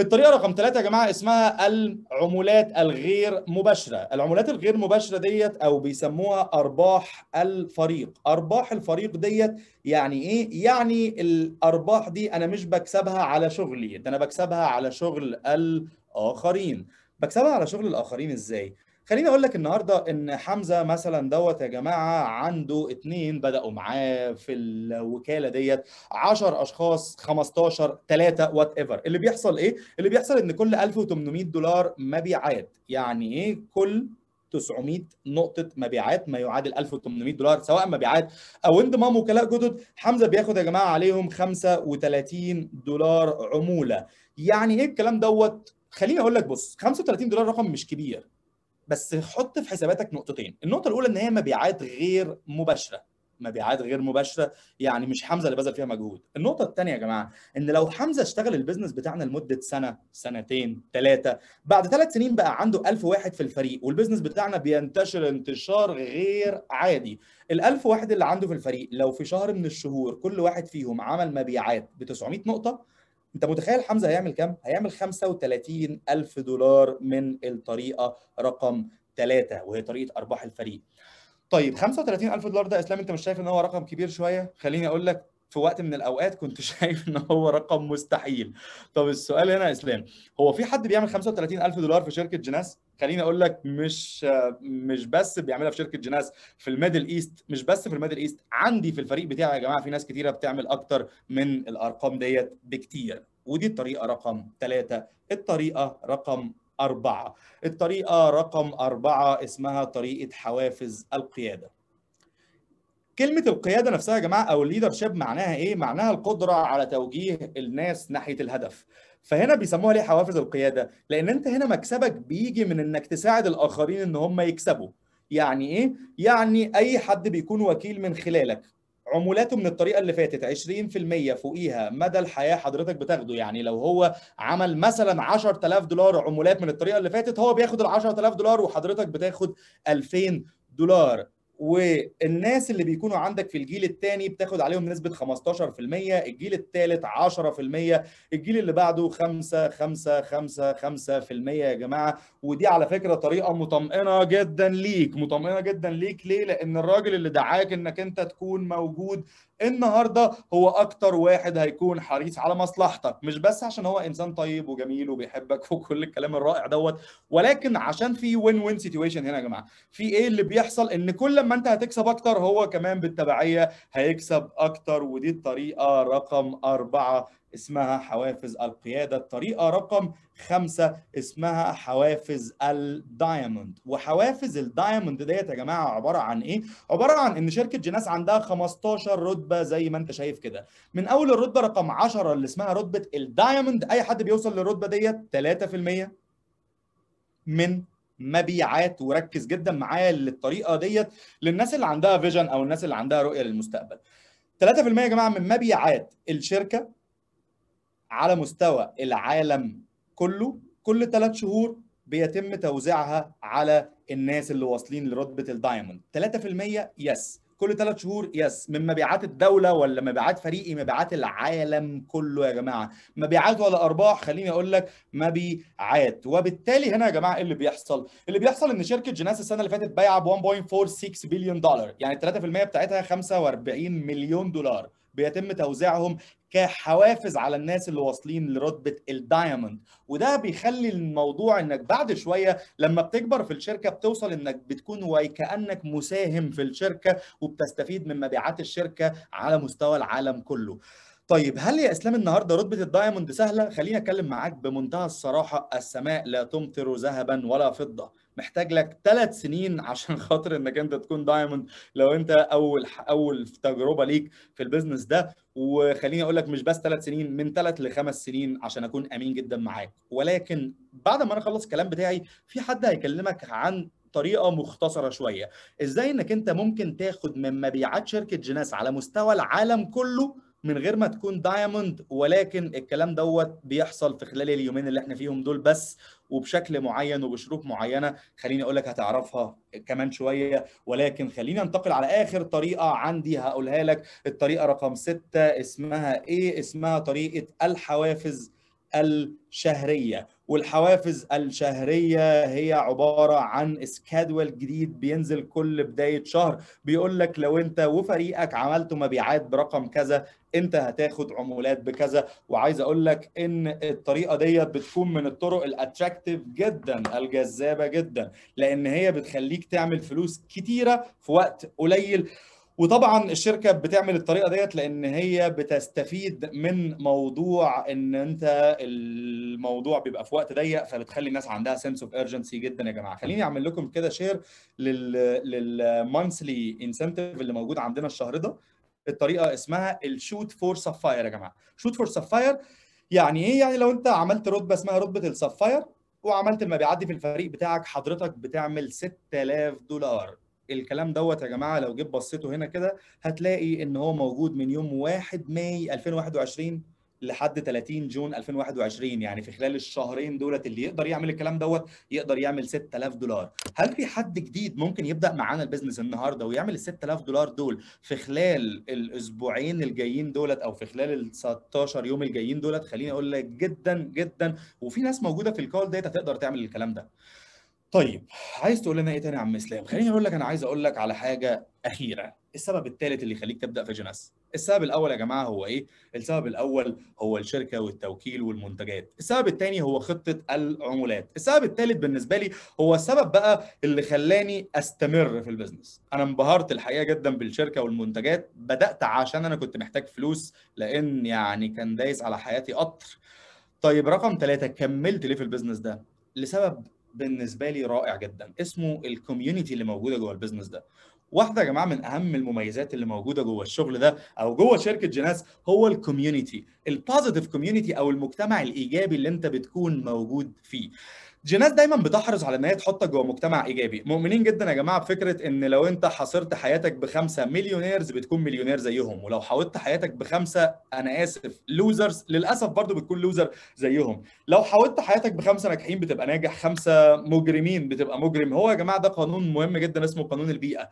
الطريقه رقم ثلاثة يا جماعه اسمها العمولات الغير مباشره العمولات الغير مباشره ديت او بيسموها ارباح الفريق ارباح الفريق ديت يعني ايه يعني الارباح دي انا مش بكسبها على شغلي ده انا بكسبها على شغل الاخرين بكسبها على شغل الاخرين ازاي خليني اقول لك النهارده ان حمزه مثلا دوت يا جماعه عنده اتنين بداوا معاه في الوكاله ديت 10 اشخاص 15 3 وات ايفر اللي بيحصل ايه؟ اللي بيحصل ان كل 1800 دولار مبيعات يعني ايه كل 900 نقطة مبيعات ما يعادل 1800 دولار سواء مبيعات أو انضمام وكلاء جدد حمزة بياخد يا جماعة عليهم 35 دولار عمولة يعني إيه الكلام دوت خليني أقول لك بص 35 دولار رقم مش كبير بس حط في حساباتك نقطتين النقطه الاولى ان هي مبيعات غير مباشره مبيعات غير مباشره يعني مش حمزه اللي بذل فيها مجهود النقطه الثانيه يا جماعه ان لو حمزه اشتغل البيزنس بتاعنا لمده سنه سنتين ثلاثه بعد ثلاث سنين بقى عنده ألف واحد في الفريق والبيزنس بتاعنا بينتشر انتشار غير عادي ال واحد اللي عنده في الفريق لو في شهر من الشهور كل واحد فيهم عمل مبيعات ب 900 نقطه انت متخيل حمزه هيعمل كام؟ هيعمل 35 ألف دولار من الطريقه رقم ثلاثه وهي طريقه ارباح الفريق. طيب 35 ألف دولار ده اسلام انت مش شايف ان هو رقم كبير شويه؟ خليني اقول لك في وقت من الاوقات كنت *laughs* شايف ان هو رقم مستحيل. طب السؤال هنا يا اسلام هو في حد بيعمل 35 ألف دولار في شركه جناس؟ خليني اقول لك مش مش بس بيعملها في شركه جناس في الميدل ايست مش بس في الميدل ايست عندي في الفريق بتاعي يا جماعه في ناس كتيره بتعمل اكتر من الارقام ديت بكتير ودي الطريقه رقم ثلاثة الطريقه رقم أربعة الطريقة رقم أربعة اسمها طريقة حوافز القيادة كلمة القيادة نفسها يا جماعة أو الليدر شيب معناها إيه؟ معناها القدرة على توجيه الناس ناحية الهدف فهنا بيسموها ليه حوافز القياده لان انت هنا مكسبك بيجي من انك تساعد الاخرين ان هم يكسبوا يعني ايه يعني اي حد بيكون وكيل من خلالك عمولاته من الطريقه اللي فاتت 20% فوقيها مدى الحياه حضرتك بتاخده يعني لو هو عمل مثلا 10000 دولار عمولات من الطريقه اللي فاتت هو بياخد ال 10000 دولار وحضرتك بتاخد 2000 دولار والناس اللي بيكونوا عندك في الجيل الثاني بتاخد عليهم نسبه 15% الجيل الثالث 10% الجيل اللي بعده 5 5 5 5% يا جماعه ودي على فكره طريقه مطمئنه جدا ليك مطمئنه جدا ليك ليه لان الراجل اللي دعاك انك انت تكون موجود النهارده هو اكتر واحد هيكون حريص على مصلحتك مش بس عشان هو انسان طيب وجميل وبيحبك *laughs* وكل الكلام الرائع دوت ولكن عشان في وين وين سيتويشن هنا يا جماعه في ايه اللي بيحصل ان كل ما انت هتكسب اكتر هو كمان بالتبعيه هيكسب اكتر ودي الطريقه رقم اربعه اسمها حوافز القياده، الطريقه رقم خمسه اسمها حوافز الدايموند، وحوافز الدايموند ديت يا جماعه عباره عن ايه؟ عباره عن ان شركه جيناس عندها 15 رتبه زي ما انت شايف كده، من اول الرتبه رقم 10 اللي اسمها رتبه الدايموند اي حد بيوصل للرتبه ديت 3% من مبيعات وركز جدا معايا للطريقه ديت للناس اللي عندها فيجن او الناس اللي عندها رؤيه للمستقبل 3% يا جماعه من مبيعات الشركه على مستوى العالم كله كل ثلاث شهور بيتم توزيعها على الناس اللي واصلين لرتبه الدايموند 3% يس كل ثلاث شهور يس من مبيعات الدوله ولا مبيعات فريقي مبيعات العالم كله يا جماعه مبيعات ولا ارباح خليني اقول لك مبيعات وبالتالي هنا يا جماعه ايه اللي بيحصل اللي بيحصل ان شركه جيناس السنه اللي فاتت بايعه ب 1.46 بليون دولار يعني 3% بتاعتها 45 مليون دولار بيتم توزيعهم كحوافز على الناس اللي واصلين لرتبه الدايموند وده بيخلي الموضوع انك بعد شويه لما بتكبر في الشركه بتوصل انك بتكون وكانك مساهم في الشركه وبتستفيد من مبيعات الشركه على مستوى العالم كله طيب هل يا اسلام النهارده رتبه الدايموند سهله خليني اتكلم معاك بمنتهى الصراحه السماء لا تمطر ذهبا ولا فضه محتاج لك ثلاث سنين عشان *laughs* خاطر انك انت تكون دايموند لو انت اول اول تجربه ليك في البيزنس ده وخليني اقول لك مش بس ثلاث سنين من ثلاث لخمس سنين عشان اكون امين جدا معاك ولكن بعد ما انا اخلص الكلام بتاعي في حد هيكلمك عن طريقه مختصره شويه ازاي انك انت ممكن تاخد من مبيعات شركه جناس على مستوى العالم كله من غير ما تكون دايموند ولكن الكلام دوت بيحصل في خلال اليومين اللي احنا فيهم دول بس وبشكل معين وبشروط معينه خليني اقول لك هتعرفها كمان شويه ولكن خليني انتقل على اخر طريقه عندي هقولها لك الطريقه رقم ستة اسمها ايه اسمها طريقه الحوافز الشهريه والحوافز الشهريه هي عباره عن سكادول جديد بينزل كل بدايه شهر بيقول لك لو انت وفريقك عملتوا مبيعات برقم كذا انت هتاخد عمولات بكذا وعايز اقول لك ان الطريقه دي بتكون من الطرق الاتراكتيف جدا الجذابه جدا لان هي بتخليك تعمل فلوس كتيره في وقت قليل وطبعا الشركه بتعمل الطريقه ديت لان هي بتستفيد من موضوع ان انت الموضوع بيبقى في وقت ضيق فبتخلي الناس عندها سنس اوف ايرجنسي جدا يا جماعه خليني اعمل لكم كده شير لل للمانثلي انسنتيف اللي موجود عندنا الشهر ده الطريقه اسمها الشوت فور سفاير يا جماعه شوت فور سفاير يعني ايه يعني لو انت عملت رتبه اسمها رتبه السفاير وعملت المبيعات دي في الفريق بتاعك حضرتك بتعمل 6000 دولار الكلام دوت يا جماعه لو جيت بصيته هنا كده هتلاقي ان هو موجود من يوم 1 ماي 2021 لحد 30 جون 2021 يعني في خلال الشهرين دولت اللي يقدر يعمل الكلام دوت يقدر يعمل 6000 دولار هل في حد جديد ممكن يبدا معانا البيزنس النهارده ويعمل ال 6000 دولار دول في خلال الاسبوعين الجايين دولت او في خلال ال 16 يوم الجايين دولت خليني اقول لك جدا جدا وفي ناس موجوده في الكول ديت هتقدر تعمل الكلام ده طيب عايز تقول لنا ايه تاني يا عم اسلام؟ خليني اقول لك انا عايز اقول لك على حاجه اخيره، السبب الثالث اللي يخليك تبدا في جيناس. السبب الاول يا جماعه هو ايه؟ السبب الاول هو الشركه والتوكيل والمنتجات، السبب الثاني هو خطه العمولات، السبب الثالث بالنسبه لي هو السبب بقى اللي خلاني استمر في البيزنس. انا انبهرت الحقيقه جدا بالشركه والمنتجات، بدات عشان انا كنت محتاج فلوس لان يعني كان دايس على حياتي قطر. طيب رقم ثلاثه كملت ليه في البيزنس ده؟ لسبب بالنسبه لي رائع جدا اسمه الكوميونتي اللي موجوده جوه البيزنس ده واحده يا جماعه من اهم المميزات اللي موجوده جوه الشغل ده او جوه شركه جناس هو الكوميونتي البوزيتيف كوميونتي او المجتمع الايجابي اللي انت بتكون موجود فيه جينات دايما بتحرص على ان هي تحطك جوه مجتمع ايجابي مؤمنين جدا يا جماعه بفكره ان لو انت حاصرت حياتك بخمسه مليونيرز بتكون مليونير زيهم ولو حاولت حياتك بخمسه انا اسف لوزرز للاسف برضو بتكون لوزر زيهم لو حاولت حياتك بخمسه ناجحين بتبقى ناجح خمسه مجرمين بتبقى مجرم هو يا جماعه ده قانون مهم جدا اسمه قانون البيئه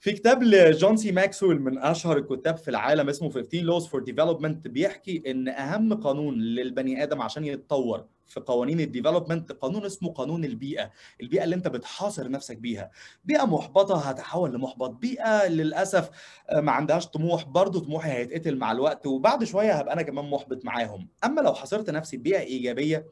في كتاب لجون سي ماكسويل من اشهر الكتاب في العالم اسمه 15 لوز فور ديفلوبمنت بيحكي ان اهم قانون للبني ادم عشان يتطور في قوانين الديفلوبمنت قانون اسمه قانون البيئه البيئه اللي انت بتحاصر نفسك بيها بيئه محبطه هتحول لمحبط بيئه للاسف آه، ما عندهاش طموح برضه طموحي هيتقتل مع الوقت وبعد شويه هبقى انا كمان محبط معاهم اما لو حاصرت نفسي بيئه ايجابيه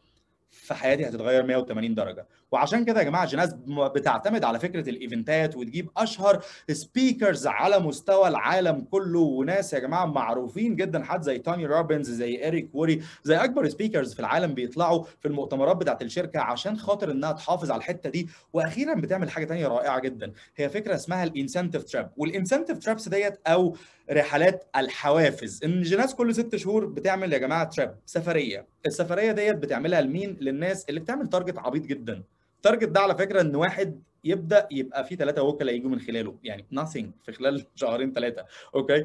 فحياتي هتتغير 180 درجه وعشان كده يا جماعه جيناز بتعتمد على فكره الايفنتات وتجيب اشهر سبيكرز على مستوى العالم كله وناس يا جماعه معروفين جدا حد زي توني روبنز زي اريك ووري زي اكبر سبيكرز في العالم بيطلعوا في المؤتمرات بتاعه الشركه عشان خاطر انها تحافظ على الحته دي واخيرا بتعمل حاجه ثانيه رائعه جدا هي فكره اسمها الانسنتيف تراب والانسنتيف ترابس ديت او رحلات الحوافز ان جيناز كل ست شهور بتعمل يا جماعه تراب سفريه السفريه ديت بتعملها لمين للناس اللي بتعمل تارجت عبيط جدا التارجت ده على فكره ان واحد يبدا يبقى في ثلاثه وكلاء يجوا من خلاله يعني nothing في خلال *laughs* شهرين ثلاثه اوكي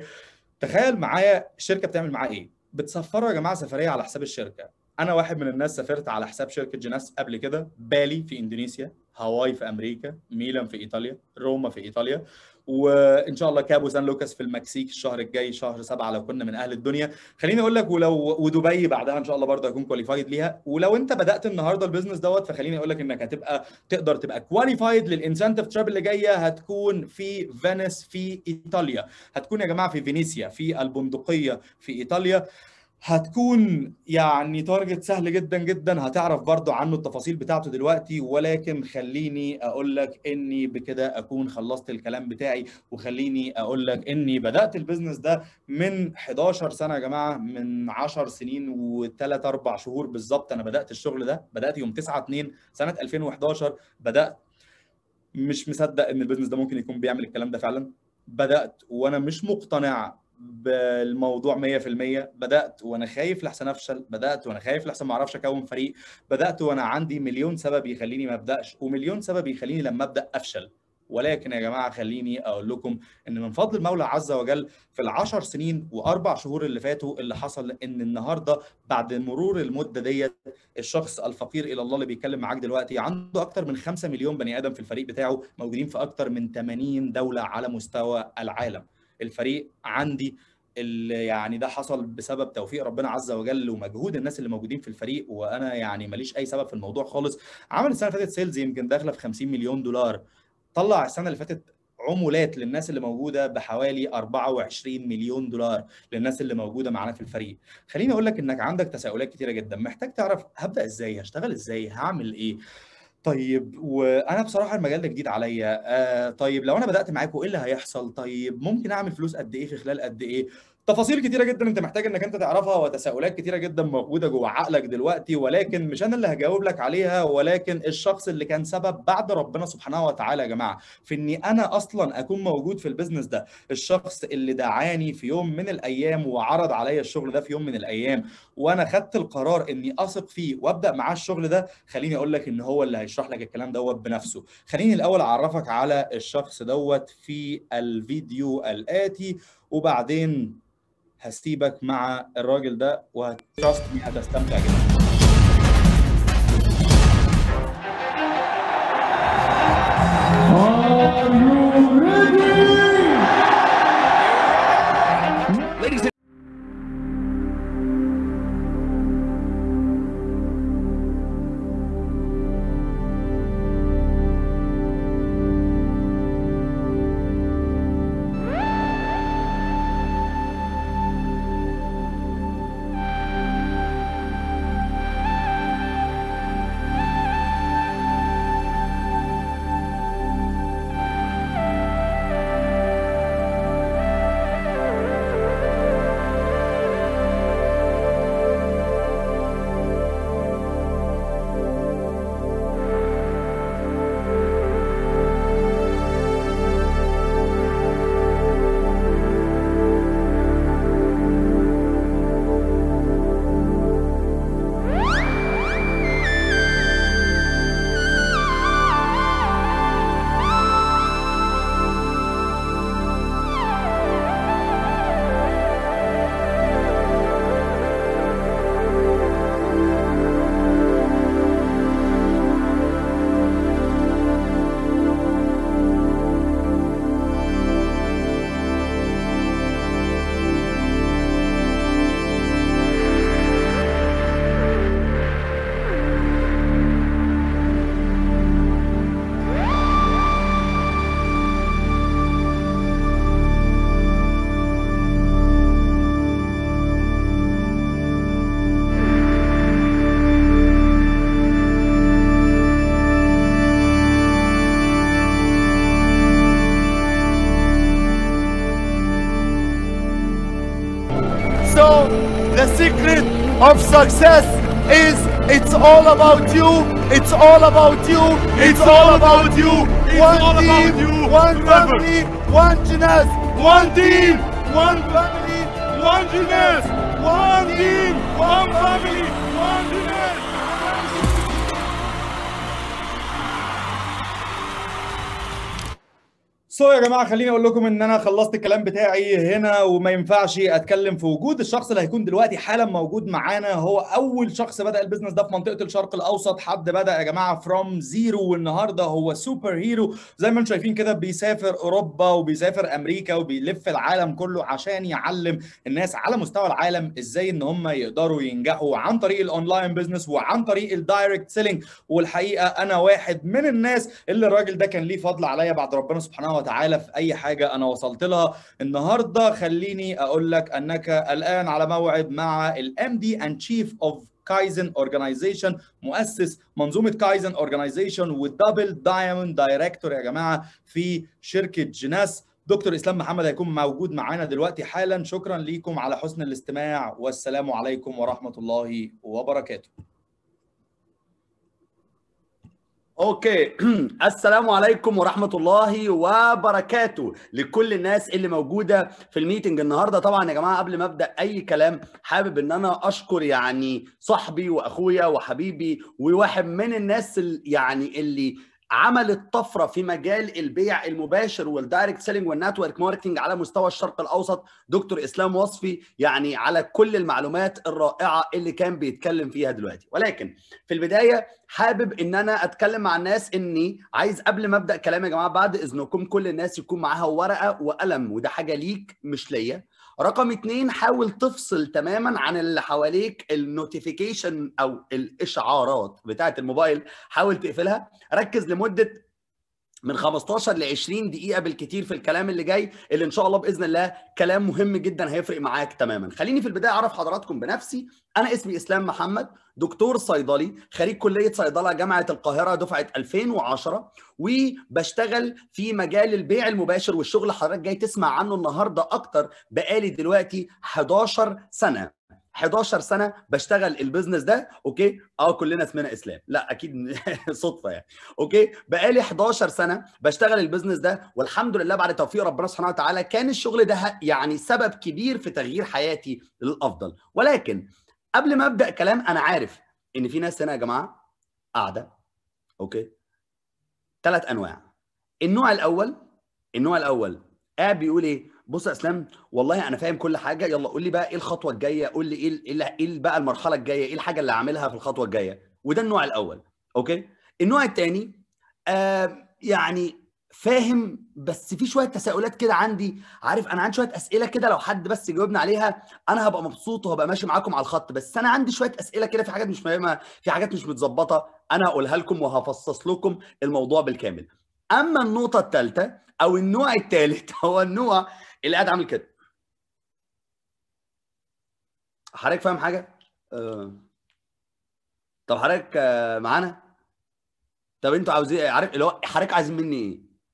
تخيل معايا الشركه بتعمل معاه ايه بتسفروا يا جماعه سفريه على حساب الشركه انا واحد من الناس سافرت على حساب شركه جيناس قبل كده بالي في اندونيسيا هاواي في امريكا ميلان في ايطاليا روما في ايطاليا وان شاء الله كابو سان لوكاس في المكسيك الشهر الجاي شهر سبعة لو كنا من اهل الدنيا خليني اقول لك ولو ودبي بعدها ان شاء الله برضه هكون كواليفايد ليها ولو انت بدات النهارده البيزنس دوت فخليني اقول لك انك هتبقى تقدر تبقى كواليفايد للانسنتيف تراب اللي جايه هتكون في فينيس في ايطاليا هتكون يا جماعه في فينيسيا في البندقيه في ايطاليا هتكون يعني تارجت سهل جدا جدا هتعرف برضو عنه التفاصيل بتاعته دلوقتي ولكن خليني اقول لك اني بكده اكون خلصت الكلام بتاعي وخليني اقول لك اني بدات البيزنس ده من 11 سنه يا جماعه من 10 سنين و3 4 شهور بالظبط انا بدات الشغل ده بدات يوم 9 2 سنه 2011 بدات مش مصدق ان البيزنس ده ممكن يكون بيعمل الكلام ده فعلا بدات وانا مش مقتنع بالموضوع 100% بدات وانا خايف لحسن افشل بدات وانا خايف لحسن ما اعرفش اكون فريق بدات وانا عندي مليون سبب يخليني ما ابداش ومليون سبب يخليني لما ابدا افشل ولكن يا جماعه خليني اقول لكم ان من فضل المولى عز وجل في العشر سنين واربع شهور اللي فاتوا اللي حصل ان النهارده بعد مرور المده ديت الشخص الفقير الى الله اللي بيتكلم معاك دلوقتي عنده اكتر من 5 مليون بني ادم في الفريق بتاعه موجودين في اكتر من 80 دوله على مستوى العالم الفريق عندي اللي يعني ده حصل بسبب توفيق ربنا عز وجل ومجهود الناس اللي موجودين في الفريق وانا يعني ماليش اي سبب في الموضوع خالص عمل السنه اللي فاتت سيلز يمكن داخله في 50 مليون دولار طلع السنه اللي فاتت عمولات للناس اللي موجوده بحوالي 24 مليون دولار للناس اللي موجوده معانا في الفريق خليني اقول لك انك عندك تساؤلات كتيره جدا محتاج تعرف هبدا ازاي هشتغل ازاي هعمل ايه طيب وأنا بصراحة المجال ده جديد عليّا، آه طيب لو أنا بدأت معاكم إيه اللي هيحصل؟ طيب ممكن أعمل فلوس قد إيه في خلال قد إيه؟ تفاصيل كتيرة جدًا أنت محتاج إنّك أنت تعرفها وتساؤلات كتيرة جدًا موجودة جوّه عقلك دلوقتي، ولكن مش أنا اللي هجاوب لك عليها، ولكن الشخص اللي كان سبب بعد ربنا سبحانه وتعالى يا جماعة في إنّي أنا أصلًا أكون موجود في البيزنس ده، الشخص اللي دعاني في يوم من الأيام وعرض عليّا الشغل ده في يوم من الأيام وانا خدت القرار اني اثق فيه وابدا معاه الشغل ده خليني اقول لك ان هو اللي هيشرح لك الكلام دوت بنفسه خليني الاول اعرفك على الشخص دوت في الفيديو الاتي وبعدين هسيبك مع الراجل ده وهتراست هتستمتع جدا Are you ready? of success is it's all about you, it's all about you, it's, it's all, about, you. It's one all team, about you. one family, one genus, one team, one family, one genus. سو يا جماعه خليني اقول لكم ان انا خلصت الكلام بتاعي هنا وما ينفعش اتكلم في وجود الشخص اللي هيكون دلوقتي حالا موجود معانا هو اول شخص بدا البيزنس ده في منطقه الشرق الاوسط حد بدا يا جماعه فروم زيرو والنهارده هو سوبر هيرو زي ما انتم شايفين كده بيسافر اوروبا وبيسافر امريكا وبيلف العالم كله عشان يعلم الناس على مستوى العالم ازاي ان هم يقدروا ينجحوا عن طريق الاونلاين بيزنس وعن طريق الدايركت سيلينج والحقيقه انا واحد من الناس اللي الراجل ده كان ليه فضل عليا بعد ربنا سبحانه وتعالى تعالى في اي حاجه انا وصلت لها النهارده خليني اقول لك انك الان على موعد مع الام دي اند Chief اوف كايزن اورجانيزيشن مؤسس منظومه كايزن اورجانيزيشن ودبل دايموند دايركتور يا جماعه في شركه جناس دكتور اسلام محمد هيكون موجود معانا دلوقتي حالا شكرا ليكم على حسن الاستماع والسلام عليكم ورحمه الله وبركاته اوكي *clears throat* السلام عليكم ورحمه الله وبركاته لكل الناس اللي موجوده في الميتنج النهارده طبعا يا جماعه قبل ما ابدا اي كلام حابب ان انا اشكر يعني صاحبي واخويا وحبيبي وواحد من الناس يعني اللي عملت طفره في مجال البيع المباشر والدايركت سيلينج والنتورك ماركتنج على مستوى الشرق الاوسط دكتور اسلام وصفي يعني على كل المعلومات الرائعه اللي كان بيتكلم فيها دلوقتي ولكن في البدايه حابب ان انا اتكلم مع الناس اني عايز قبل ما ابدا كلام يا جماعه بعد اذنكم كل الناس يكون معاها ورقه وقلم وده حاجه ليك مش ليا رقم اتنين حاول تفصل تماما عن اللي حواليك النوتيفيكيشن او الاشعارات بتاعت الموبايل حاول تقفلها ركز لمده من 15 ل 20 دقيقه بالكتير في الكلام اللي جاي اللي ان شاء الله باذن الله كلام مهم جدا هيفرق معاك تماما خليني في البدايه اعرف حضراتكم بنفسي انا اسمي اسلام محمد دكتور صيدلي خريج كليه صيدله جامعه القاهره دفعه 2010 وبشتغل في مجال البيع المباشر والشغل حضرتك جاي تسمع عنه النهارده اكتر بقالي دلوقتي 11 سنه 11 سنه بشتغل البيزنس ده اوكي اه كلنا اسمنا اسلام لا اكيد *laughs* صدفه يعني اوكي بقالي 11 سنه بشتغل البيزنس ده والحمد لله بعد توفيق ربنا سبحانه وتعالى كان الشغل ده يعني سبب كبير في تغيير حياتي للافضل ولكن قبل ما ابدا كلام انا عارف ان في ناس هنا يا جماعه قاعده اوكي ثلاث انواع النوع الاول النوع الاول قاعد بيقول ايه بص يا اسلام والله انا فاهم كل حاجه يلا قول لي بقى ايه الخطوه الجايه قول لي ايه ايه, إيه بقى المرحله الجايه ايه الحاجه اللي هعملها في الخطوه الجايه وده النوع الاول اوكي النوع الثاني آه يعني فاهم بس في شويه تساؤلات كده عندي عارف انا عندي شويه اسئله كده لو حد بس جاوبنا عليها انا هبقى مبسوط وهبقى ماشي معاكم على الخط بس انا عندي شويه اسئله كده في حاجات مش فاهمها في حاجات مش متظبطه انا هقولها لكم وهفصص لكم الموضوع بالكامل اما النقطه الثالثه او النوع الثالث *laughs* هو النوع اللي قاعد عامل كده حضرتك فاهم حاجه آه. طب حضرتك آه، معانا طب انتوا عاوزين عارف اللي هو حضرتك عايزين مني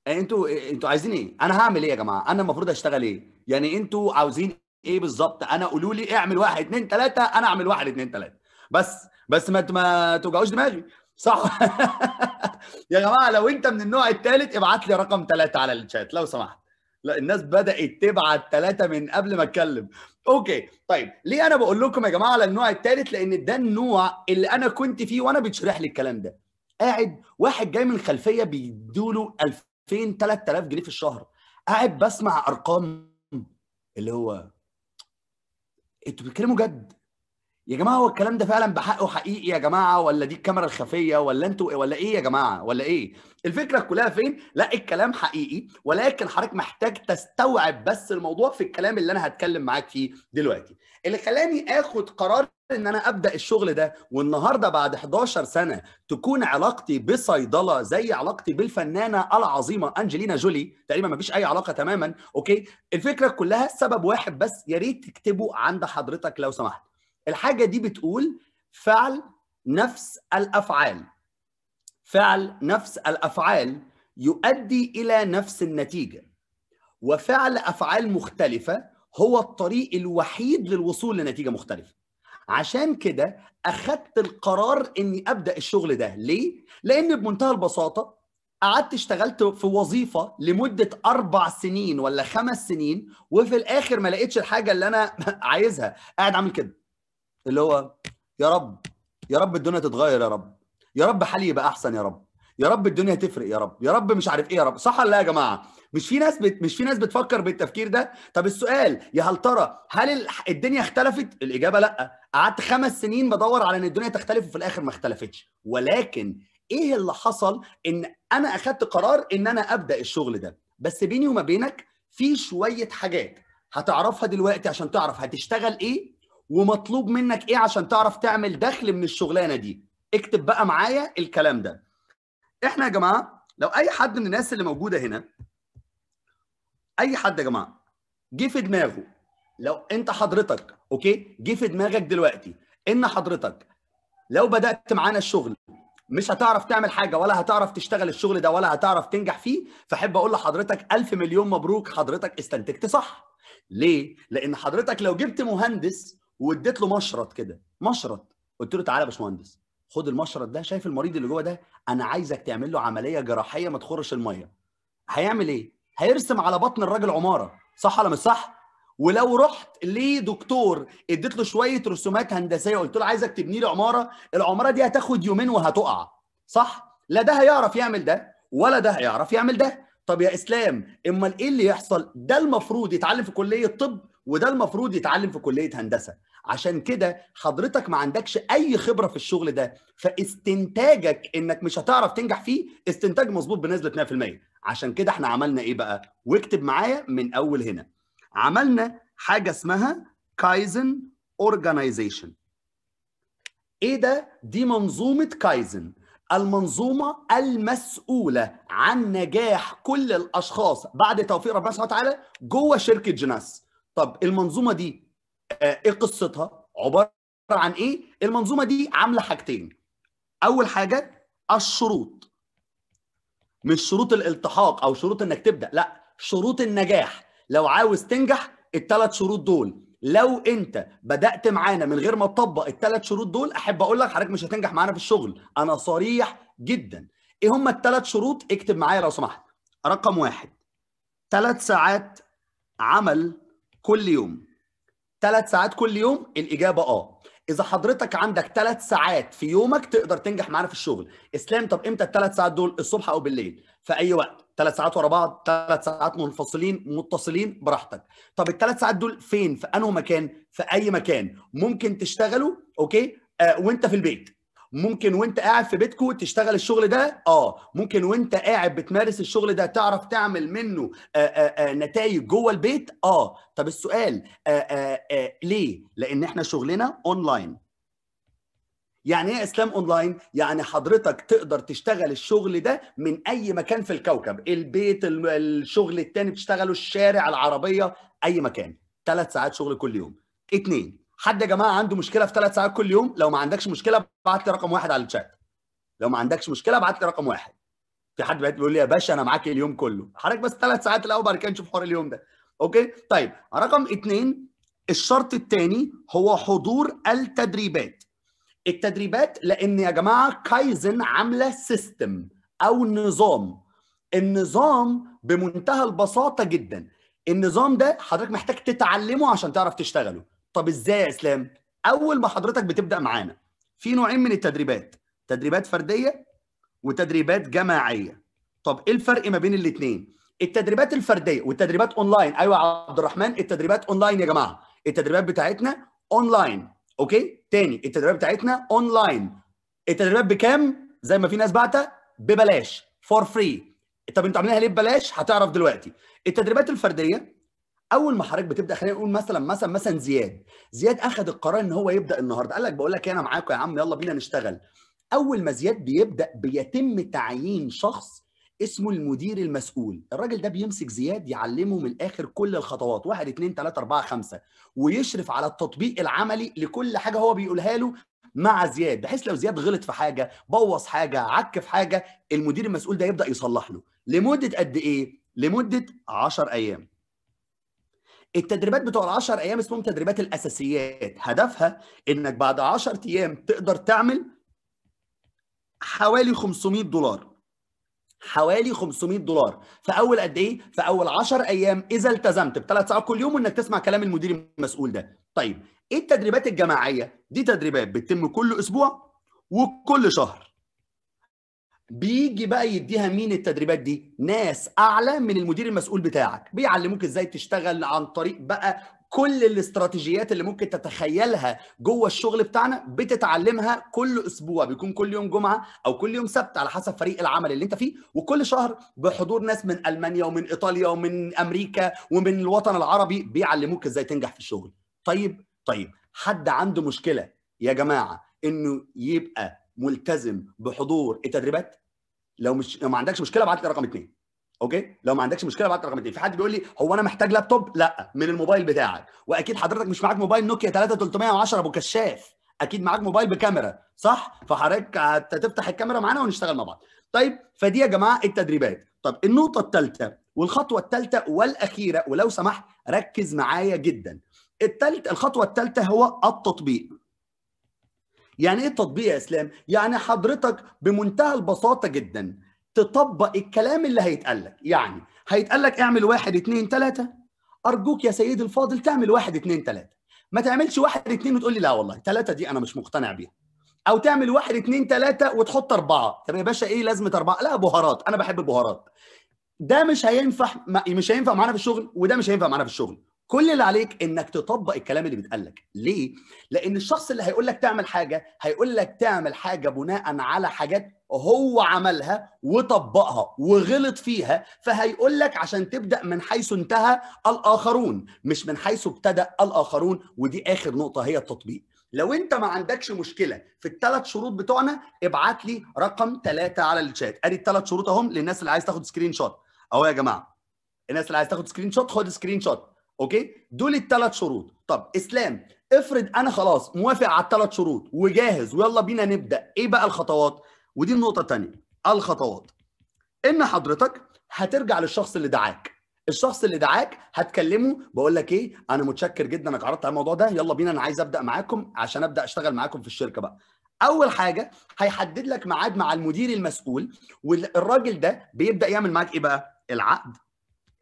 ايه آه، انتوا انتوا عايزين ايه انا هعمل ايه يا جماعه انا المفروض اشتغل ايه يعني انتوا عاوزين ايه بالظبط انا قولوا لي اعمل واحد اتنين تلاته انا اعمل واحد اتنين تلاته بس بس ما ما توجعوش دماغي صح *laughs* يا جماعه لو انت من النوع الثالث ابعت لي رقم ثلاثه على الشات لو سمحت لا الناس بدات تبعت ثلاثه من قبل ما اتكلم اوكي طيب ليه انا بقول لكم يا جماعه على النوع الثالث لان ده النوع اللي انا كنت فيه وانا بتشرح لي الكلام ده قاعد واحد جاي من خلفيه بيدوا له 2000 3000 جنيه في الشهر قاعد بسمع ارقام اللي هو انتوا بتتكلموا جد يا جماعه هو الكلام ده فعلا بحقه حقيقي يا جماعه ولا دي الكاميرا الخفيه ولا انتوا إيه، ولا ايه يا جماعه ولا ايه الفكره كلها فين لا الكلام حقيقي ولكن حضرتك محتاج تستوعب بس الموضوع في الكلام اللي انا هتكلم معاك فيه دلوقتي اللي خلاني اخد قرار ان انا ابدا الشغل ده والنهارده بعد 11 سنه تكون علاقتي بصيدله زي علاقتي بالفنانه العظيمه انجلينا جولي تقريبا ما فيش اي علاقه تماما اوكي الفكره كلها سبب واحد بس يا ريت تكتبه عند حضرتك لو سمحت الحاجه دي بتقول فعل نفس الافعال فعل نفس الافعال يؤدي الى نفس النتيجه وفعل افعال مختلفه هو الطريق الوحيد للوصول لنتيجه مختلفه عشان كده اخدت القرار اني ابدا الشغل ده ليه لان بمنتهى البساطه قعدت اشتغلت في وظيفه لمده اربع سنين ولا خمس سنين وفي الاخر ما لقيتش الحاجه اللي انا *laughs* عايزها قاعد عامل كده اللي هو يا رب يا رب الدنيا تتغير يا رب يا رب حالي يبقى احسن يا رب يا رب الدنيا تفرق يا رب يا رب مش عارف ايه يا رب صح ولا إيه يا جماعه مش في ناس بت... مش في ناس بتفكر بالتفكير ده طب السؤال يا هل ترى هل الدنيا اختلفت الاجابه لا قعدت خمس سنين بدور على ان الدنيا تختلف وفي الاخر ما اختلفتش ولكن ايه اللي حصل ان انا اخدت قرار ان انا ابدا الشغل ده بس بيني وما بينك في شويه حاجات هتعرفها دلوقتي عشان تعرف هتشتغل ايه ومطلوب منك ايه عشان تعرف تعمل دخل من الشغلانه دي اكتب بقى معايا الكلام ده احنا يا جماعه لو اي حد من الناس اللي موجوده هنا اي حد يا جماعه جه في دماغه لو انت حضرتك اوكي جه في دماغك دلوقتي ان حضرتك لو بدات معانا الشغل مش هتعرف تعمل حاجه ولا هتعرف تشتغل الشغل ده ولا هتعرف تنجح فيه فاحب اقول لحضرتك الف مليون مبروك حضرتك استنتجت صح ليه لان حضرتك لو جبت مهندس واديت له مشرط كده مشرط قلت له تعالى يا باشمهندس خد المشرط ده شايف المريض اللي جوه ده انا عايزك تعمل له عمليه جراحيه ما تخرش الميه هيعمل ايه هيرسم على بطن الراجل عماره صح ولا مش صح ولو رحت لدكتور اديت له شويه رسومات هندسيه قلت له عايزك تبني لي عماره العماره دي هتاخد يومين وهتقع صح لا ده هيعرف يعمل ده ولا ده هيعرف يعمل ده طب يا اسلام امال ايه اللي يحصل ده المفروض يتعلم في كليه الطب وده المفروض يتعلم في كليه هندسه عشان كده حضرتك ما عندكش اي خبره في الشغل ده فاستنتاجك انك مش هتعرف تنجح فيه استنتاج مظبوط بنسبه 100% عشان كده احنا عملنا ايه بقى واكتب معايا من اول هنا عملنا حاجه اسمها كايزن اورجانيزيشن ايه ده دي منظومه كايزن المنظومة المسؤولة عن نجاح كل الأشخاص بعد توفيق ربنا سبحانه وتعالى جوه شركة جناس طب المنظومه دي آه، ايه قصتها عباره عن ايه المنظومه دي عامله حاجتين اول حاجه الشروط مش شروط الالتحاق او شروط انك تبدا لا شروط النجاح لو عاوز تنجح الثلاث شروط دول لو انت بدات معانا من غير ما تطبق الثلاث شروط دول احب اقول لك حضرتك مش هتنجح معانا في الشغل انا صريح جدا ايه هم الثلاث شروط اكتب معايا لو سمحت رقم واحد ثلاث ساعات عمل كل يوم ثلاث ساعات كل يوم الاجابه اه اذا حضرتك عندك ثلاث ساعات في يومك تقدر تنجح معانا في الشغل اسلام طب امتى الثلاث ساعات دول الصبح او بالليل في اي وقت ثلاث ساعات ورا بعض ثلاث ساعات منفصلين متصلين براحتك طب الثلاث ساعات دول فين في انه مكان في اي مكان ممكن تشتغله اوكي آه وانت في البيت ممكن وانت قاعد في بيتكو تشتغل الشغل ده اه ممكن وانت قاعد بتمارس الشغل ده تعرف تعمل منه آه، آه، آه، نتائج جوه البيت اه طب السؤال آآ آآ ليه لان احنا شغلنا اونلاين يعني ايه اسلام اونلاين يعني حضرتك تقدر تشتغل الشغل ده من اي مكان في الكوكب البيت الشغل التاني بتشتغله الشارع العربيه اي مكان ثلاث ساعات شغل كل يوم اتنين حد يا جماعه عنده مشكله في ثلاث ساعات كل يوم لو ما عندكش مشكله ابعت لي رقم واحد على الشات لو ما عندكش مشكله ابعت لي رقم واحد في حد بيقول لي يا باشا انا معاك اليوم كله حضرتك بس ثلاث ساعات الاول بعد كده نشوف حوار اليوم ده اوكي طيب رقم اثنين الشرط الثاني هو حضور التدريبات التدريبات لان يا جماعه كايزن عامله سيستم او نظام النظام بمنتهى البساطه جدا النظام ده حضرتك محتاج تتعلمه عشان تعرف تشتغله طب ازاي يا اسلام اول ما حضرتك بتبدا معانا في نوعين من التدريبات تدريبات فرديه وتدريبات جماعيه طب ايه الفرق ما بين الاثنين التدريبات الفرديه والتدريبات اونلاين ايوه يا عبد الرحمن التدريبات اونلاين يا جماعه التدريبات بتاعتنا اونلاين اوكي تاني التدريبات بتاعتنا اونلاين التدريبات بكام زي ما في ناس بعتة ببلاش فور فري طب انتوا عاملينها ليه ببلاش هتعرف دلوقتي التدريبات الفرديه اول ما حضرتك بتبدا خلينا نقول مثلا مثلا مثلا زياد زياد اخذ القرار ان هو يبدا النهارده قال لك بقول لك إيه، انا معاكم يا عم يلا بينا نشتغل اول ما زياد بيبدا بيتم تعيين شخص اسمه المدير المسؤول الراجل ده بيمسك زياد يعلمه من الاخر كل الخطوات واحد اثنين ثلاثة اربعه خمسه ويشرف على التطبيق العملي لكل حاجه هو بيقولها له مع زياد بحيث لو زياد غلط في حاجه بوظ حاجه عك في حاجه المدير المسؤول ده يبدا يصلح له لمده قد ايه لمده 10 ايام التدريبات بتوع العشر ايام اسمهم تدريبات الاساسيات هدفها انك بعد 10 ايام تقدر تعمل حوالي 500 دولار حوالي 500 دولار في اول قد ايه في اول 10 ايام اذا التزمت بثلاث ساعات كل يوم وانك تسمع كلام المدير المسؤول ده طيب ايه التدريبات الجماعيه دي تدريبات بتتم كل اسبوع وكل شهر بيجي بقى يديها مين التدريبات دي ناس اعلى من المدير المسؤول بتاعك بيعلموك ازاي تشتغل عن طريق بقى كل الاستراتيجيات اللي ممكن تتخيلها جوه الشغل بتاعنا بتتعلمها كل اسبوع بيكون كل يوم جمعه او كل يوم سبت على حسب فريق العمل اللي انت فيه وكل شهر بحضور ناس من المانيا ومن ايطاليا ومن امريكا ومن الوطن العربي بيعلموك ازاي تنجح في الشغل طيب طيب حد عنده مشكله يا جماعه انه يبقى ملتزم بحضور التدريبات لو مش لو ما عندكش مشكله ابعت لي رقم اثنين اوكي لو ما عندكش مشكله ابعت لي رقم اثنين في حد بيقول لي هو انا محتاج لابتوب لا من الموبايل بتاعك واكيد حضرتك مش معاك موبايل نوكيا 3310 ابو كشاف اكيد معاك موبايل بكاميرا صح فحضرتك هتفتح الكاميرا معانا ونشتغل مع بعض طيب فدي يا جماعه التدريبات طب النقطه الثالثه والخطوه الثالثه والاخيره ولو سمحت ركز معايا جدا الثالث الخطوه الثالثه هو التطبيق يعني ايه تطبيق يا اسلام يعني حضرتك بمنتهى البساطه جدا تطبق الكلام اللي هيتقال لك يعني هيتقال لك اعمل واحد اتنين تلاتة ارجوك يا سيدي الفاضل تعمل واحد اتنين تلاتة ما تعملش واحد اتنين وتقول لي لا والله تلاتة دي انا مش مقتنع بيها او تعمل واحد اتنين تلاتة وتحط اربعة طب يا باشا ايه لازمة اربعة لا بهارات انا بحب البهارات ده مش هينفع مش هينفع معانا في الشغل وده مش هينفع معانا في الشغل كل اللي عليك انك تطبق الكلام اللي بيتقال لك ليه لان الشخص اللي هيقول لك تعمل حاجه هيقول لك تعمل حاجه بناء على حاجات هو عملها وطبقها وغلط فيها فهيقول لك عشان تبدا من حيث انتهى الاخرون مش من حيث ابتدا الاخرون ودي اخر نقطه هي التطبيق لو انت ما عندكش مشكله في الثلاث شروط بتوعنا ابعت لي رقم ثلاثة على الشات ادي الثلاث شروط اهم للناس اللي عايز تاخد سكرين شوت اهو يا جماعه الناس اللي عايز تاخد سكرين شوت خد سكرين شوت اوكي دول الثلاث شروط طب اسلام افرض انا خلاص موافق على الثلاث شروط وجاهز ويلا بينا نبدا ايه بقى الخطوات ودي النقطه الثانيه الخطوات ان حضرتك هترجع للشخص اللي دعاك الشخص اللي دعاك هتكلمه بقول لك ايه انا متشكر جدا انك عرضت على الموضوع ده يلا بينا انا عايز ابدا معاكم عشان ابدا اشتغل معاكم في الشركه بقى اول حاجه هيحدد لك ميعاد مع المدير المسؤول والراجل ده بيبدا يعمل معاك ايه بقى العقد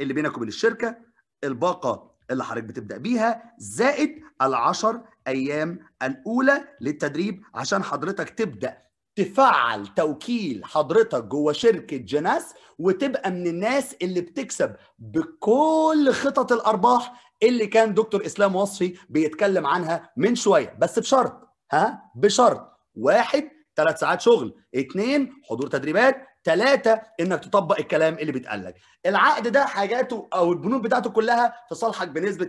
اللي بينك وبين الشركه الباقه اللي حضرتك بتبدا بيها زائد العشر ايام الاولى للتدريب عشان حضرتك تبدا تفعل توكيل حضرتك جوه شركه جناس وتبقى من الناس اللي بتكسب بكل خطط الارباح اللي كان دكتور اسلام وصفي بيتكلم عنها من شويه بس بشرط ها بشرط واحد ثلاث ساعات شغل اثنين حضور تدريبات ثلاثة انك تطبق الكلام اللي بيتقال لك العقد ده حاجاته او البنود بتاعته كلها في صالحك بنسبة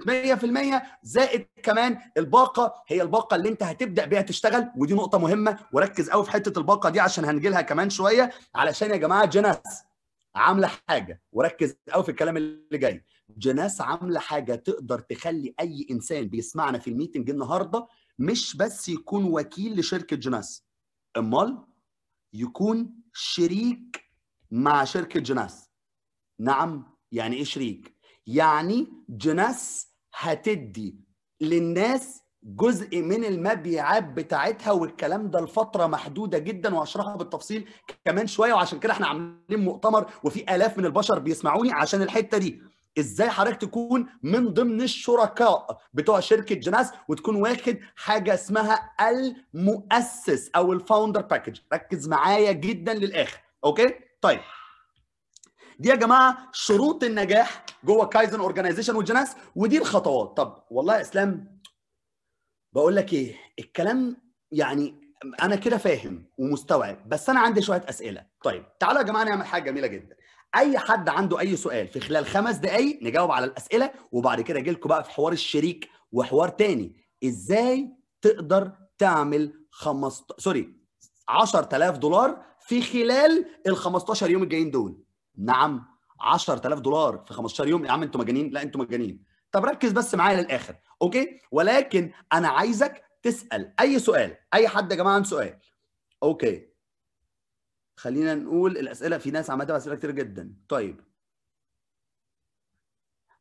100% زائد كمان الباقة هي الباقة اللي انت هتبدأ بيها تشتغل ودي نقطة مهمة وركز قوي في حتة الباقة دي عشان هنجي لها كمان شوية علشان يا جماعة جناس عاملة حاجة وركز قوي في الكلام اللي جاي جناس عاملة حاجة تقدر تخلي أي إنسان بيسمعنا في الميتنج النهاردة مش بس يكون وكيل لشركة جناس امال يكون شريك مع شركة جناس نعم يعني ايه شريك يعني جناس هتدي للناس جزء من المبيعات بتاعتها والكلام ده لفتره محدوده جدا وهشرحها بالتفصيل كمان شويه وعشان كده احنا عاملين مؤتمر وفي الاف من البشر بيسمعوني عشان الحته دي ازاي حضرتك تكون من ضمن الشركاء بتوع شركه جناس وتكون واخد حاجه اسمها المؤسس او الفاوندر باكج ركز معايا جدا للاخر اوكي طيب دي يا جماعه شروط النجاح جوه كايزن اورجانيزيشن والجناس ودي الخطوات طب والله يا اسلام بقول لك ايه الكلام يعني انا كده فاهم ومستوعب بس انا عندي شويه اسئله طيب تعالوا يا جماعه نعمل حاجه جميله جدا اي حد عنده اي سؤال في خلال خمس دقايق نجاوب على الاسئله وبعد كده اجي لكم بقى في حوار الشريك وحوار تاني ازاي تقدر تعمل 15 سوري 10000 دولار في خلال ال 15 يوم الجايين دول نعم 10000 دولار في 15 يوم يا عم انتوا مجانين لا انتوا مجانين طب ركز بس معايا للاخر اوكي ولكن انا عايزك تسال اي سؤال اي حد يا جماعه عنده سؤال اوكي خلينا نقول الاسئله في ناس عملتها اسئله كتير جدا طيب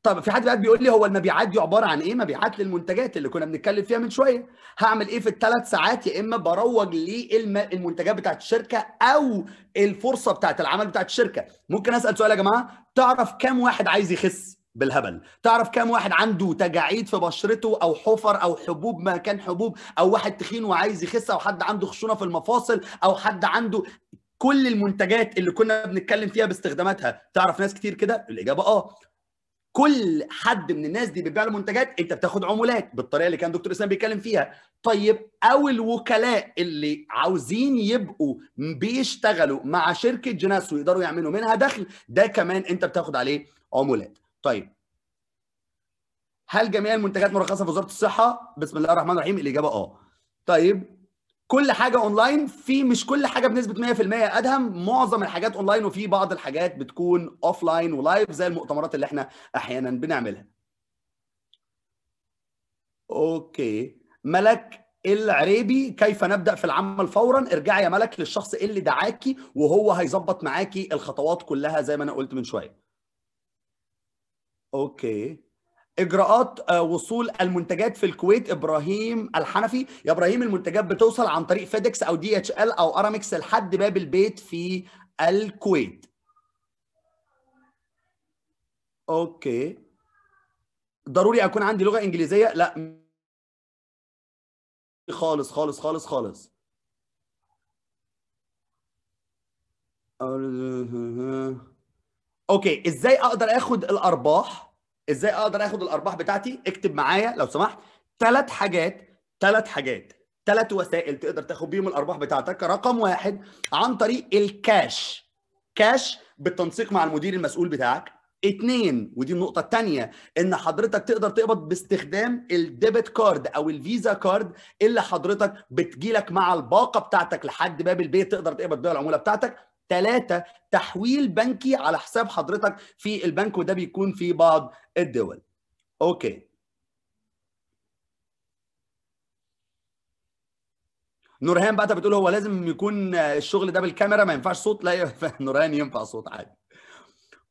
طب في حد بقى بيقول لي هو المبيعات دي عباره عن ايه مبيعات للمنتجات اللي كنا بنتكلم فيها من شويه هعمل ايه في الثلاث ساعات يا اما بروج للمنتجات بتاعت الشركه او الفرصه بتاعت العمل بتاعت الشركه ممكن اسال سؤال يا جماعه تعرف كام واحد عايز يخس بالهبل تعرف كام واحد عنده تجاعيد في بشرته او حفر او حبوب ما كان حبوب او واحد تخين وعايز يخس او حد عنده خشونه في المفاصل او حد عنده كل المنتجات اللي كنا بنتكلم فيها باستخداماتها تعرف ناس كتير كده الاجابه اه كل حد من الناس دي بيبيع له منتجات انت بتاخد عمولات بالطريقه اللي كان دكتور اسلام بيتكلم فيها طيب او الوكلاء اللي عاوزين يبقوا بيشتغلوا مع شركه جناس ويقدروا يعملوا منها دخل ده كمان انت بتاخد عليه عمولات طيب هل جميع المنتجات مرخصه في وزاره الصحه بسم الله الرحمن الرحيم الاجابه اه طيب كل حاجه اونلاين في مش كل حاجه بنسبه 100% ادهم معظم الحاجات اونلاين وفي بعض الحاجات بتكون اوفلاين ولايف زي المؤتمرات اللي احنا احيانا بنعملها اوكي ملك العريبي كيف نبدا في العمل فورا ارجعي يا ملك للشخص اللي دعاكي وهو هيظبط معاكي الخطوات كلها زي ما انا قلت من شويه اوكي اجراءات آه، وصول المنتجات في الكويت ابراهيم الحنفي يا ابراهيم المنتجات بتوصل عن طريق فيدكس او دي اتش ال او ارامكس لحد باب البيت في الكويت اوكي ضروري اكون عندي لغه انجليزيه لا خالص خالص خالص خالص اوكي ازاي اقدر اخد الارباح ازاي اقدر اخد الارباح بتاعتي اكتب معايا لو سمحت ثلاث حاجات ثلاث حاجات ثلاث وسائل تقدر تاخد بيهم الارباح بتاعتك رقم واحد عن طريق الكاش كاش بالتنسيق مع المدير المسؤول بتاعك اتنين ودي النقطة التانية ان حضرتك تقدر تقبض باستخدام الديبت كارد او الفيزا كارد اللي حضرتك بتجيلك مع الباقة بتاعتك لحد باب البيت تقدر تقبض بيها العمولة بتاعتك ثلاثة تحويل بنكي على حساب حضرتك في البنك وده بيكون في بعض الدول اوكي نورهان بقى بتقول هو لازم يكون الشغل ده بالكاميرا ما ينفعش صوت لا *laughs* نورهان ينفع صوت عادي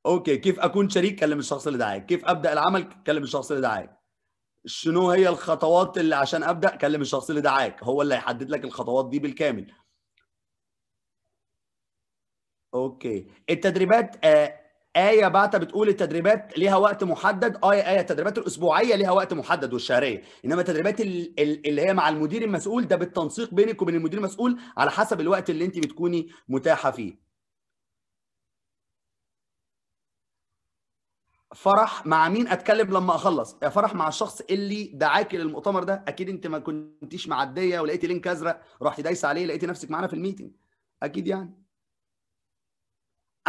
اوكي كيف اكون شريك كلم الشخص اللي دعاك كيف ابدا العمل كلم الشخص اللي دعاك شنو هي الخطوات اللي عشان ابدا كلم الشخص اللي دعاك هو اللي هيحدد لك الخطوات دي بالكامل اوكي التدريبات آه آية بعتة بتقول التدريبات ليها وقت محدد آه يا آية التدريبات الأسبوعية ليها وقت محدد والشهرية إنما التدريبات اللي هي مع المدير المسؤول ده بالتنسيق بينك وبين المدير المسؤول على حسب الوقت اللي أنت بتكوني متاحة فيه فرح مع مين اتكلم لما اخلص يا آه، فرح مع الشخص اللي دعاكي للمؤتمر ده اكيد انت ما كنتيش معديه ولقيتي لينك ازرق رحت دايسه عليه لقيتي نفسك معانا في الميتنج اكيد يعني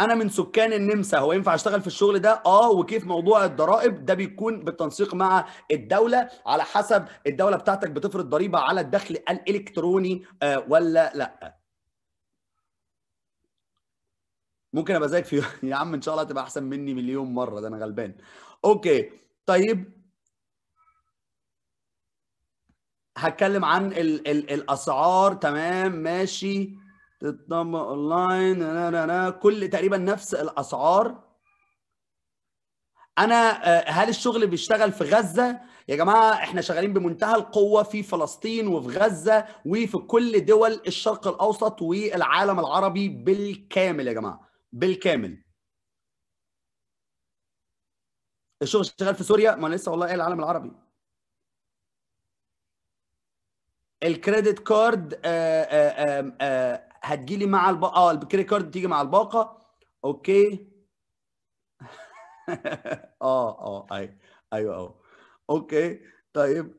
انا من سكان النمسا هو ينفع اشتغل في الشغل ده اه وكيف موضوع الضرائب ده بيكون بالتنسيق مع الدوله على حسب الدوله بتاعتك بتفرض ضريبه على الدخل الالكتروني آه ولا لا ممكن ابقى زيك في *laughs* يا عم ان شاء الله تبقى احسن مني مليون مره ده انا غلبان اوكي طيب هتكلم عن الـ الـ الاسعار تمام ماشي تتطبق اونلاين كل تقريبا نفس الاسعار انا آه، هل الشغل بيشتغل في غزه يا جماعه احنا شغالين بمنتهى القوه في فلسطين وفي غزه وفي كل دول الشرق الاوسط والعالم العربي بالكامل يا جماعه بالكامل الشغل شغال في سوريا ما انا لسه والله ايه العالم العربي الكريدت كارد آه، آه، هتجي لي مع الباقه اه الكريدت كارد تيجي مع الباقه اوكي *laughs* اه اه ايوه ايوه اهو اوكي طيب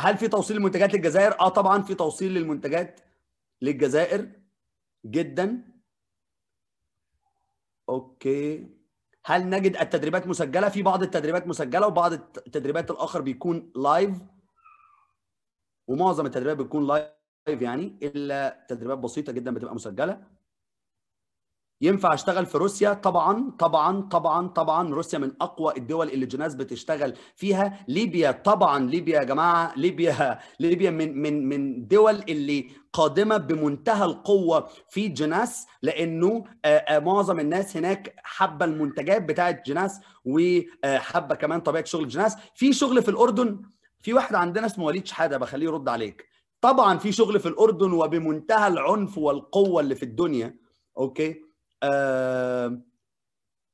هل في توصيل للمنتجات للجزائر؟ اه طبعا في توصيل للمنتجات للجزائر جدا اوكي هل نجد التدريبات مسجله؟ في بعض التدريبات مسجله وبعض التدريبات الاخر بيكون لايف ومعظم التدريبات بتكون لايف لايف طيب يعني الا تدريبات بسيطه جدا بتبقى مسجله ينفع اشتغل في روسيا طبعا طبعا طبعا طبعا روسيا من اقوى الدول اللي جناس بتشتغل فيها ليبيا طبعا ليبيا يا جماعه ليبيا ليبيا من من من الدول اللي قادمه بمنتهى القوه في جناس لانه آه، آه، معظم الناس هناك حابه المنتجات بتاعه جناس وحابه كمان طبيعه شغل جناس في شغل في الاردن في واحد عندنا اسمه وليد شحاده بخليه يرد عليك طبعا في شغل في الاردن وبمنتهى العنف والقوه اللي في الدنيا اوكي آه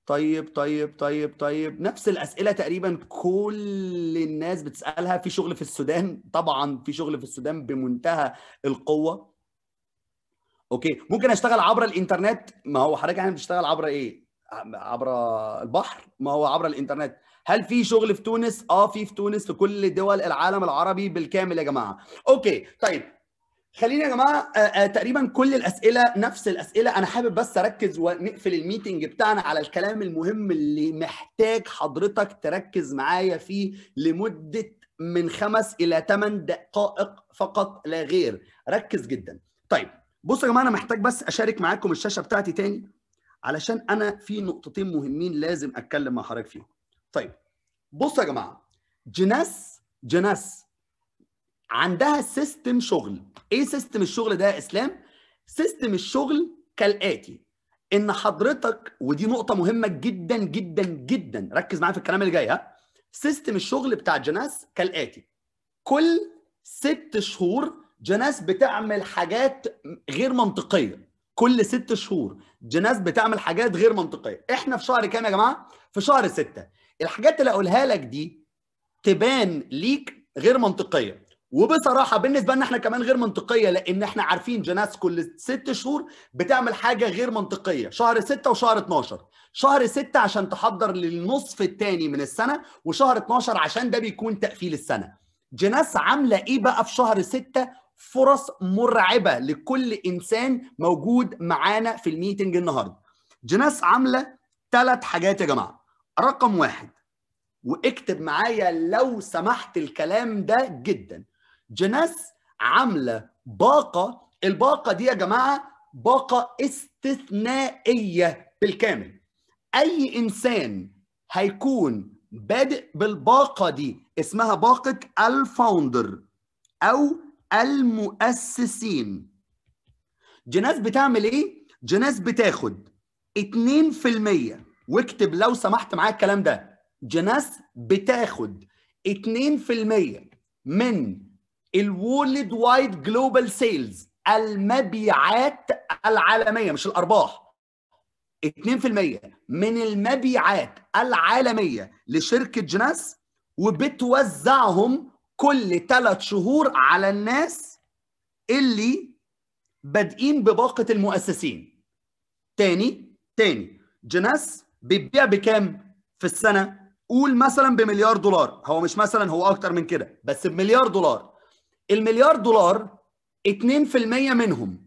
طيب طيب طيب طيب نفس الاسئله تقريبا كل الناس بتسالها في شغل في السودان طبعا في شغل في السودان بمنتهى القوه اوكي ممكن اشتغل عبر الانترنت ما هو حضرتك يعني بتشتغل عبر ايه عبر البحر ما هو عبر الانترنت هل في شغل في تونس اه في في تونس في كل دول العالم العربي بالكامل يا جماعه اوكي طيب خلينا يا جماعه آه، آه، تقريبا كل الاسئله نفس الاسئله انا حابب بس اركز ونقفل الميتنج بتاعنا على الكلام المهم اللي محتاج حضرتك تركز معايا فيه لمده من خمس الى ثمان دقائق فقط لا غير ركز جدا طيب بصوا يا جماعه انا محتاج بس اشارك معاكم الشاشه بتاعتي تاني علشان انا في نقطتين مهمين لازم اتكلم مع حضرتك فيهم طيب بصوا يا جماعه جناس جناس عندها سيستم شغل ايه سيستم الشغل ده يا اسلام سيستم الشغل كالاتي ان حضرتك ودي نقطه مهمه جدا جدا جدا ركز معايا في الكلام اللي جاي ها سيستم الشغل بتاع جناس كالاتي كل ست شهور جناس بتعمل حاجات غير منطقيه كل ست شهور جناس بتعمل حاجات غير منطقيه احنا في شهر كام يا جماعه في شهر ستة الحاجات اللي اقولها لك دي تبان ليك غير منطقيه وبصراحه بالنسبه لنا احنا كمان غير منطقيه لان احنا عارفين جناس كل ست شهور بتعمل حاجه غير منطقيه شهر 6 وشهر 12 شهر 6 عشان تحضر للنصف الثاني من السنه وشهر 12 عشان ده بيكون تقفيل السنه جناس عامله ايه بقى في شهر 6 فرص مرعبه لكل انسان موجود معانا في الميتنج النهارده جناس عامله ثلاث حاجات يا جماعه رقم واحد واكتب معايا لو سمحت الكلام ده جدا جناس عامله باقه الباقه دي يا جماعه باقه استثنائيه بالكامل اي انسان هيكون بادئ بالباقه دي اسمها باقه الفاوندر او المؤسسين جناس بتعمل ايه جناس بتاخد 2% واكتب لو سمحت معايا الكلام ده جناس بتاخد 2% من الوولد وايد جلوبال سيلز المبيعات العالميه مش الارباح 2% من المبيعات العالميه لشركه جناس وبتوزعهم كل ثلاث شهور على الناس اللي بادئين بباقه المؤسسين تاني تاني جناس بيبيع بكام في السنه قول مثلا بمليار دولار هو مش مثلا هو اكتر من كده بس بمليار دولار المليار دولار 2% منهم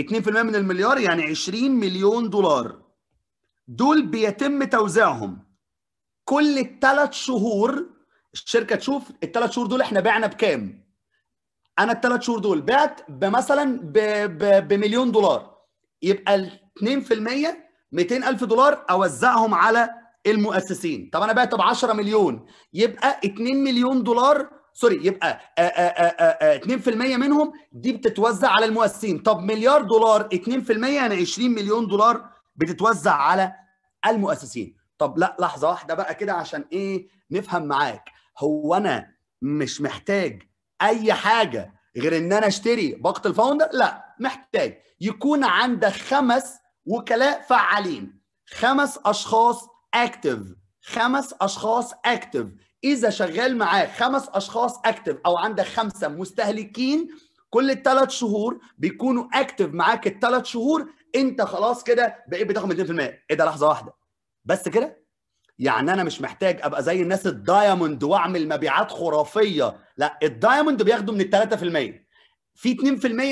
2% من المليار يعني 20 مليون دولار دول بيتم توزيعهم كل التلات شهور الشركه تشوف الثلاث شهور دول احنا بعنا بكام انا الثلاث شهور دول بعت بمثلا بمليون دولار يبقى ال 2% 200000 دولار اوزعهم على المؤسسين طب انا بعت ب 10 مليون يبقى 2 مليون دولار سوري يبقى آآ آآ آآ 2% منهم دي بتتوزع على المؤسسين طب مليار دولار 2% يعني 20 مليون دولار بتتوزع على المؤسسين طب لا لحظه واحده بقى كده عشان ايه نفهم معاك هو انا مش محتاج اي حاجه غير ان انا اشتري باقه الفاوندر لا محتاج يكون عندك خمس وكلاء فعالين خمس اشخاص اكتف خمس اشخاص اكتف اذا شغال معاك خمس اشخاص اكتف او عندك خمسه مستهلكين كل الثلاث شهور بيكونوا اكتف معاك الثلاث شهور انت خلاص كده بقيت بتاخد 2% ايه ده لحظه واحده بس كده يعني انا مش محتاج ابقى زي الناس الدايموند واعمل مبيعات خرافيه لا الدايموند بياخدوا من ال 3% في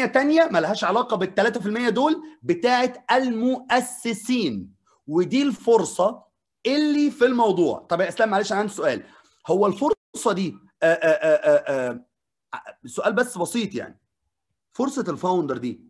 2% تانية ملهاش علاقة بال 3% دول بتاعت المؤسسين ودي الفرصة اللي في الموضوع طب يا اسلام معلش انا عندي سؤال هو الفرصة دي آآ آآ آآ سؤال بس بسيط يعني فرصة الفاوندر دي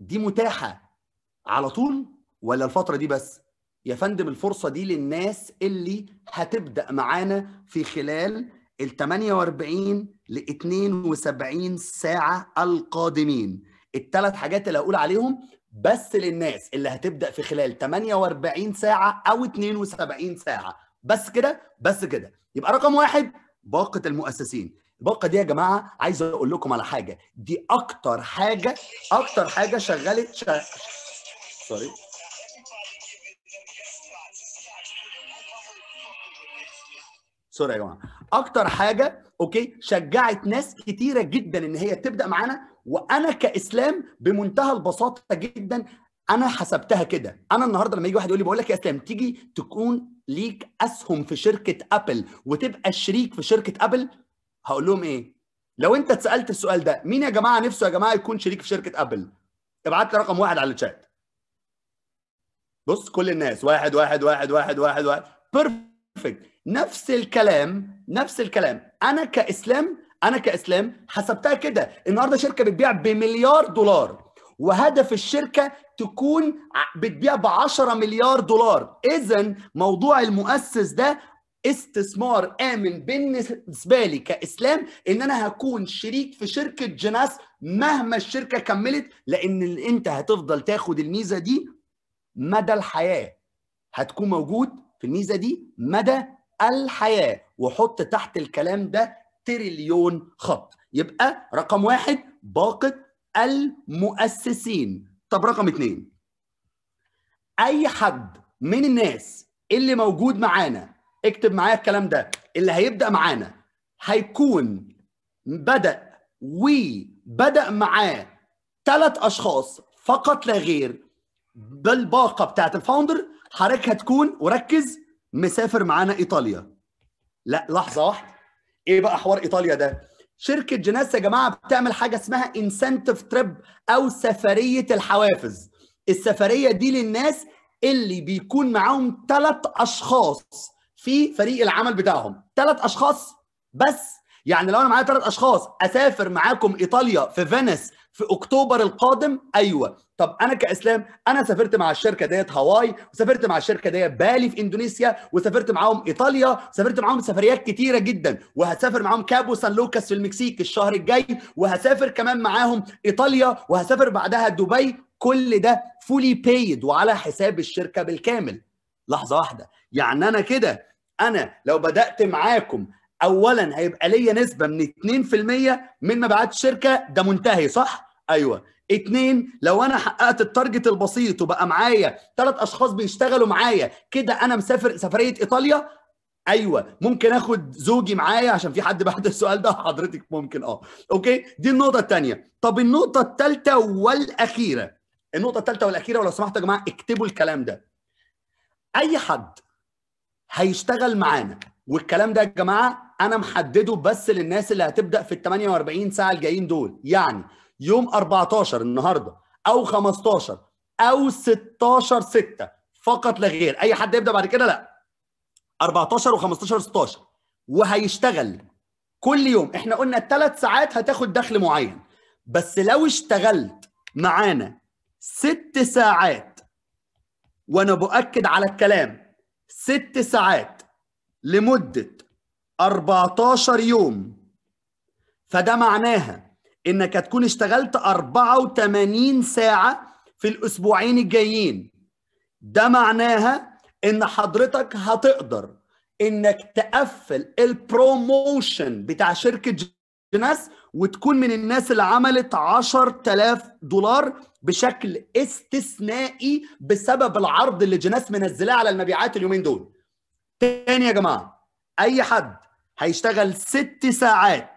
دي متاحة على طول ولا الفترة دي بس؟ يا فندم الفرصة دي للناس اللي هتبدأ معانا في خلال ال 48 ل 72 ساعه القادمين الثلاث حاجات اللي هقول عليهم بس للناس اللي هتبدا في خلال 48 ساعه او 72 ساعه بس كده بس كده يبقى رقم واحد باقه المؤسسين الباقه دي يا جماعه عايز اقول لكم على حاجه دي اكتر حاجه اكتر حاجه شغلت ش... سوري سوري يا جماعه اكتر حاجه اوكي شجعت ناس كتيره جدا ان هي تبدا معانا وانا كاسلام بمنتهى البساطه جدا انا حسبتها كده انا النهارده لما يجي واحد يقول لي بقول لك يا اسلام تيجي تكون ليك اسهم في شركه ابل وتبقى شريك في شركه ابل هقول لهم ايه لو انت اتسالت السؤال ده مين يا جماعه نفسه يا جماعه يكون شريك في شركه ابل ابعت لي رقم واحد على الشات بص كل الناس واحد واحد واحد واحد واحد واحد بيرفكت نفس الكلام نفس الكلام انا كاسلام انا كاسلام حسبتها كده النهارده شركه بتبيع بمليار دولار وهدف الشركه تكون بتبيع ب 10 مليار دولار اذا موضوع المؤسس ده استثمار امن بالنسبه لي كاسلام ان انا هكون شريك في شركه جناس مهما الشركه كملت لان انت هتفضل تاخد الميزه دي مدى الحياه هتكون موجود في الميزه دي مدى الحياه وحط تحت الكلام ده تريليون خط يبقى رقم واحد باقه المؤسسين طب رقم اتنين اي حد من الناس اللي موجود معانا اكتب معايا الكلام ده اللي هيبدا معانا هيكون بدا وبدا معاه ثلاث اشخاص فقط لا غير بالباقه بتاعت الفاوندر حضرتك هتكون وركز مسافر معانا ايطاليا لا لحظه واحده ايه بقى حوار ايطاليا ده شركه جناس يا جماعه بتعمل حاجه اسمها انسنتيف تريب او سفريه الحوافز السفريه دي للناس اللي بيكون معاهم ثلاث اشخاص في فريق العمل بتاعهم ثلاث اشخاص بس يعني لو انا معايا ثلاث اشخاص اسافر معاكم ايطاليا في فينيس في اكتوبر القادم ايوه طب انا كاسلام انا سافرت مع الشركه ديت هاواي وسافرت مع الشركه ديت بالي في اندونيسيا وسافرت معاهم ايطاليا سافرت معاهم سفريات كتيره جدا وهسافر معاهم كابو سان لوكاس في المكسيك الشهر الجاي وهسافر كمان معاهم ايطاليا وهسافر بعدها دبي كل ده فولي بايد وعلى حساب الشركه بالكامل لحظه واحده يعني انا كده انا لو بدات معاكم اولا هيبقى ليا نسبه من 2% من مبيعات الشركه ده منتهي صح ايوه اتنين لو انا حققت التارجت البسيط وبقى معايا ثلاث اشخاص بيشتغلوا معايا كده انا مسافر سفريه ايطاليا ايوه ممكن اخد زوجي معايا عشان في حد بعد السؤال ده حضرتك ممكن اه اوكي دي النقطه الثانيه طب النقطه الثالثه والاخيره النقطه الثالثه والاخيره ولو سمحتوا يا جماعه اكتبوا الكلام ده اي حد هيشتغل معانا والكلام ده يا جماعه انا محدده بس للناس اللي هتبدا في ال 48 ساعه الجايين دول يعني يوم 14 النهارده او 15 او 16 6 فقط لا غير اي حد يبدا بعد كده لا 14 و15 16 وهيشتغل كل يوم احنا قلنا الثلاث ساعات هتاخد دخل معين بس لو اشتغلت معانا ست ساعات وانا باكد على الكلام ست ساعات لمده 14 يوم فده معناها انك تكون اشتغلت 84 ساعه في الاسبوعين الجايين ده معناها ان حضرتك هتقدر انك تقفل البروموشن بتاع شركه جناس وتكون من الناس اللي عملت 10000 دولار بشكل استثنائي بسبب العرض اللي جناس منزلاه على المبيعات اليومين دول. تاني يا جماعه اي حد هيشتغل ست ساعات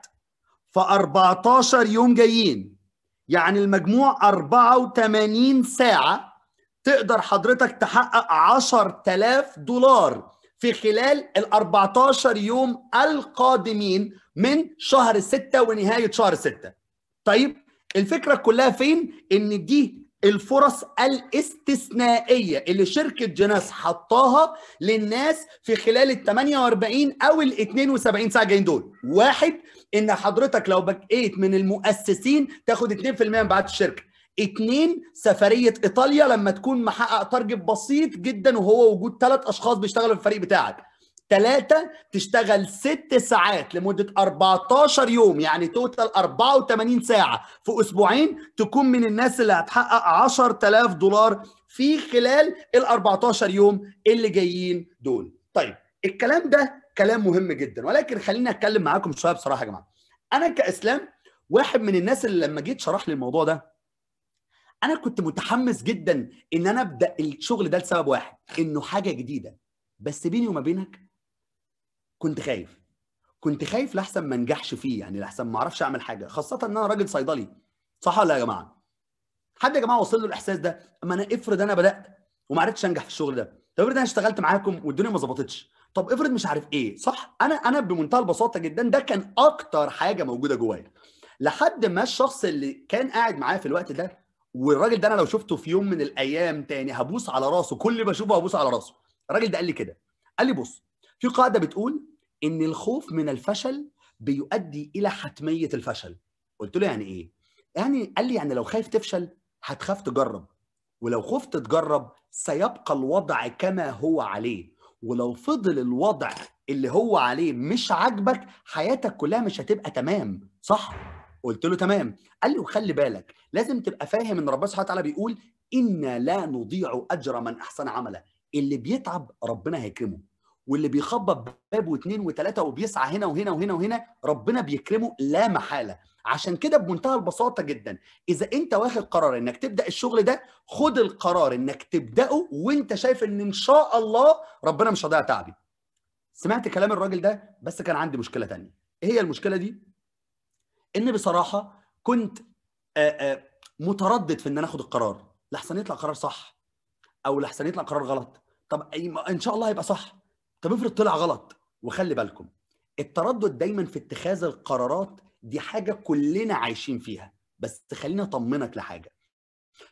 ف 14 يوم جايين يعني المجموع 84 ساعة تقدر حضرتك تحقق 10000 دولار في خلال ال 14 يوم القادمين من شهر 6 ونهاية شهر 6 طيب الفكرة كلها فين؟ إن دي الفرص الاستثنائية اللي شركة جناس حطاها للناس في خلال ال 48 أو ال 72 ساعة جايين دول واحد ان حضرتك لو بقيت من المؤسسين تاخد 2% من بعد الشركه اتنين سفرية إيطاليا لما تكون محقق تارجت بسيط جدا وهو وجود ثلاث أشخاص بيشتغلوا في الفريق بتاعك ثلاثة تشتغل ست ساعات لمدة 14 يوم يعني توتال 84 ساعة في أسبوعين تكون من الناس اللي هتحقق 10000 دولار في خلال ال 14 يوم اللي جايين دول طيب الكلام ده كلام مهم جدا ولكن خليني اتكلم معاكم شويه بصراحه يا جماعه انا كاسلام واحد من الناس اللي لما جيت شرح لي الموضوع ده انا كنت متحمس جدا ان انا ابدا الشغل ده لسبب واحد انه حاجه جديده بس بيني وما بينك كنت خايف كنت خايف لاحسن ما انجحش فيه يعني لاحسن ما اعرفش اعمل حاجه خاصه ان انا راجل صيدلي صح ولا يا جماعه حد يا جماعه وصل له الاحساس ده اما انا افرض انا بدات وما عرفتش انجح في الشغل ده طب افرض انا اشتغلت معاكم والدنيا ما ظبطتش طب افرض مش عارف ايه صح انا انا بمنتهى البساطه جدا ده كان اكتر حاجه موجوده جوايا لحد ما الشخص اللي كان قاعد معايا في الوقت ده والراجل ده انا لو شفته في يوم من الايام تاني هبوس على راسه كل ما اشوفه هبوس على راسه الراجل ده قال لي كده قال لي بص في قاعده بتقول ان الخوف من الفشل بيؤدي الى حتميه الفشل قلت له يعني ايه يعني قال لي يعني لو خايف تفشل هتخاف تجرب ولو خفت تجرب سيبقى الوضع كما هو عليه ولو فضل الوضع اللي هو عليه مش عاجبك حياتك كلها مش هتبقى تمام صح قلت له تمام قال لي وخلي بالك لازم تبقى فاهم ان ربنا سبحانه وتعالى بيقول انا لا نضيع اجر من احسن عملا اللي بيتعب ربنا هيكرمه واللي بيخبط باب واثنين وثلاثه وبيسعى هنا وهنا وهنا وهنا ربنا بيكرمه لا محاله عشان كده بمنتهى البساطه جدا اذا انت واخد قرار انك تبدا الشغل ده خد القرار انك تبداه وانت شايف ان ان شاء الله ربنا مش هيضيع تعبي سمعت كلام الراجل ده بس كان عندي مشكله تانية ايه هي المشكله دي ان بصراحه كنت آآ آآ متردد في ان انا اخد القرار لحسن يطلع قرار صح او لحسن يطلع قرار غلط طب ان شاء الله هيبقى صح طب افرض طلع غلط وخلي بالكم التردد دايما في اتخاذ القرارات دي حاجه كلنا عايشين فيها بس خليني اطمنك لحاجه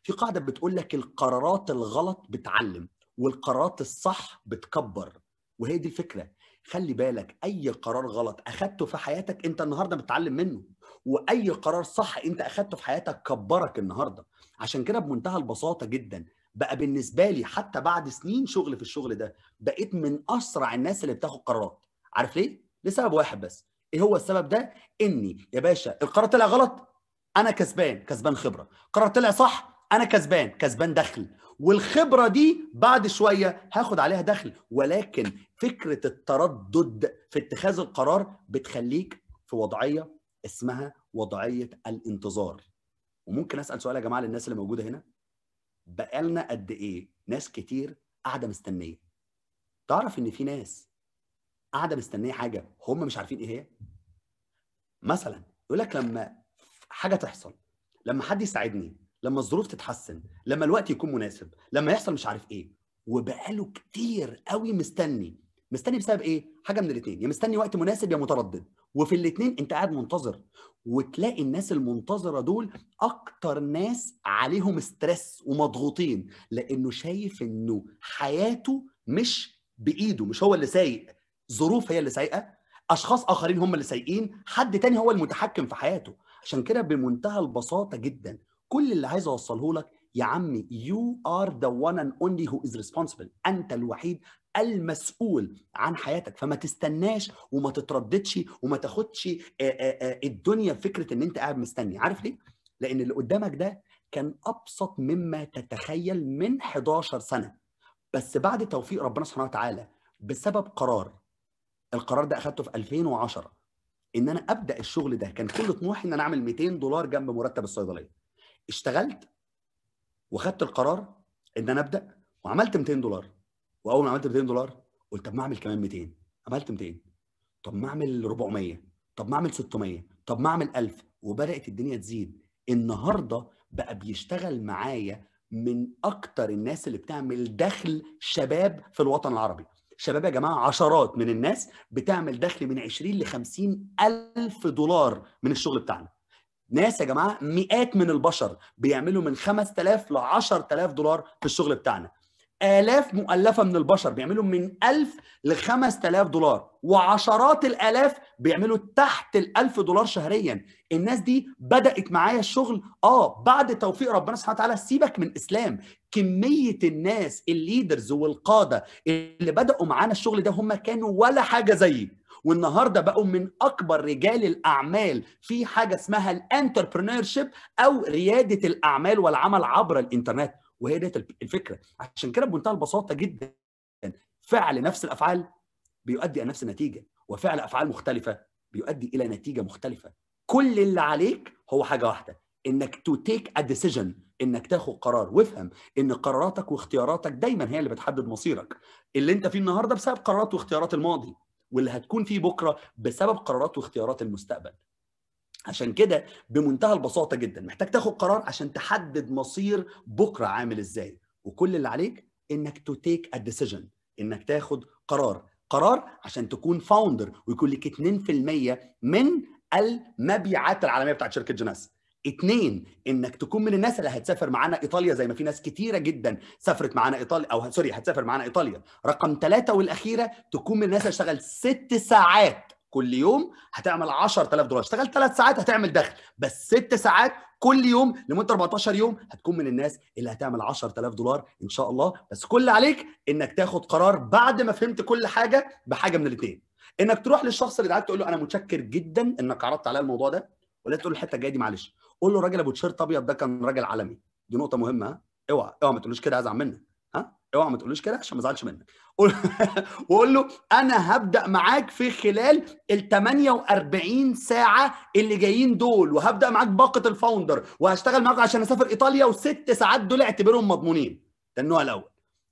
في قاعده بتقول لك القرارات الغلط بتعلم والقرارات الصح بتكبر وهي دي الفكره خلي بالك اي قرار غلط اخدته في حياتك انت النهارده بتعلم منه واي قرار صح انت اخدته في حياتك كبرك النهارده عشان كده بمنتهى البساطه جدا بقى بالنسبه لي حتى بعد سنين شغل في الشغل ده بقيت من اسرع الناس اللي بتاخد قرارات عارف ليه لسبب واحد بس ايه هو السبب ده اني يا باشا القرار طلع غلط انا كسبان كسبان خبره القرار طلع صح انا كسبان كسبان دخل والخبره دي بعد شويه هاخد عليها دخل ولكن فكره التردد في اتخاذ القرار بتخليك في وضعيه اسمها وضعيه الانتظار وممكن اسال سؤال يا جماعه للناس اللي موجوده هنا بقالنا قد ايه ناس كتير قاعده مستنيه تعرف ان في ناس قاعده مستنيه حاجه هم مش عارفين ايه هي مثلا يقول لك لما حاجه تحصل لما حد يساعدني لما الظروف تتحسن لما الوقت يكون مناسب لما يحصل مش عارف ايه وبقاله كتير قوي مستني مستني بسبب ايه حاجه من الاثنين يا مستني وقت مناسب يا متردد وفي الاثنين انت قاعد منتظر وتلاقي الناس المنتظره دول اكتر ناس عليهم ستريس ومضغوطين لانه شايف انه حياته مش بايده مش هو اللي سايق ظروف هي اللي سايقه اشخاص اخرين هم اللي سايقين حد تاني هو المتحكم في حياته عشان كده بمنتهى البساطه جدا كل اللي عايز اوصله لك يا عمي يو ار ذا one and only who is responsible انت الوحيد المسؤول عن حياتك فما تستناش وما تترددش وما تاخدش الدنيا فكره ان انت قاعد مستني عارف ليه لان اللي قدامك ده كان ابسط مما تتخيل من 11 سنه بس بعد توفيق ربنا سبحانه وتعالى بسبب قرار القرار ده اخدته في 2010 ان انا ابدا الشغل ده كان كل طموحي ان انا اعمل 200 دولار جنب مرتب الصيدليه اشتغلت واخدت القرار ان انا ابدا وعملت 200 دولار واول ما عملت 200 دولار قلت طب ما اعمل كمان 200 عملت 200 طب ما اعمل 400 طب ما اعمل 600 طب ما اعمل 1000 وبدات الدنيا تزيد النهارده بقى بيشتغل معايا من اكتر الناس اللي بتعمل دخل شباب في الوطن العربي شباب يا جماعه عشرات من الناس بتعمل دخل من 20 ل 50 الف دولار من الشغل بتاعنا ناس يا جماعه مئات من البشر بيعملوا من 5000 ل 10000 دولار في الشغل بتاعنا آلاف مؤلفة من البشر بيعملوا من 1000 ل 5000 دولار وعشرات الآلاف بيعملوا تحت ال 1000 دولار شهريا الناس دي بدأت معايا الشغل اه بعد توفيق ربنا سبحانه وتعالى سيبك من اسلام كمية الناس الليدرز والقادة اللي بدأوا معانا الشغل ده هم كانوا ولا حاجة زيي والنهارده بقوا من اكبر رجال الاعمال في حاجه اسمها الانتربرينور او رياده الاعمال والعمل عبر الانترنت وهي ديت الفكره عشان كده بمنتهى البساطه جدا فعل نفس الافعال بيؤدي الى نفس النتيجه وفعل افعال مختلفه بيؤدي الى نتيجه مختلفه كل اللي عليك هو حاجه واحده انك تو تيك ا ديسيجن انك تاخد قرار وافهم ان قراراتك واختياراتك دايما هي اللي بتحدد مصيرك اللي انت فيه النهارده بسبب قرارات واختيارات الماضي واللي هتكون فيه بكره بسبب قرارات واختيارات المستقبل عشان كده بمنتهى البساطه جدا محتاج تاخد قرار عشان تحدد مصير بكره عامل ازاي وكل اللي عليك انك تو تيك ا ديسيجن انك تاخد قرار قرار عشان تكون فاوندر ويكون لك 2% من المبيعات العالميه بتاعت شركه جناس اتنين انك تكون من الناس اللي هتسافر معانا ايطاليا زي ما في ناس كتيره جدا سافرت معانا ايطاليا او سوري هتسافر معانا ايطاليا رقم ثلاثة والاخيره تكون من الناس اللي اشتغل ست ساعات كل يوم هتعمل 10000 دولار اشتغل 3 ساعات هتعمل دخل بس 6 ساعات كل يوم لمده 14 يوم هتكون من الناس اللي هتعمل 10000 دولار ان شاء الله بس كل اللي عليك انك تاخد قرار بعد ما فهمت كل حاجه بحاجه من الاثنين انك تروح للشخص اللي دعاك تقول له انا متشكر جدا انك عرضت عليا الموضوع ده ولا تقول له الحته الجايه دي معلش قول له الراجل ابو تيشيرت ابيض ده كان راجل عالمي دي نقطه مهمه اوعى اوعى ما تقولوش كده ازعل منك ها اوعى ما تقولوش كده عشان ما ازعلش منك *laughs* وقول له انا هبدا معاك في خلال ال 48 ساعه اللي جايين دول وهبدا معاك باقه الفاوندر وهشتغل معاك عشان اسافر ايطاليا وست ساعات دول اعتبرهم مضمونين ده النوع الاول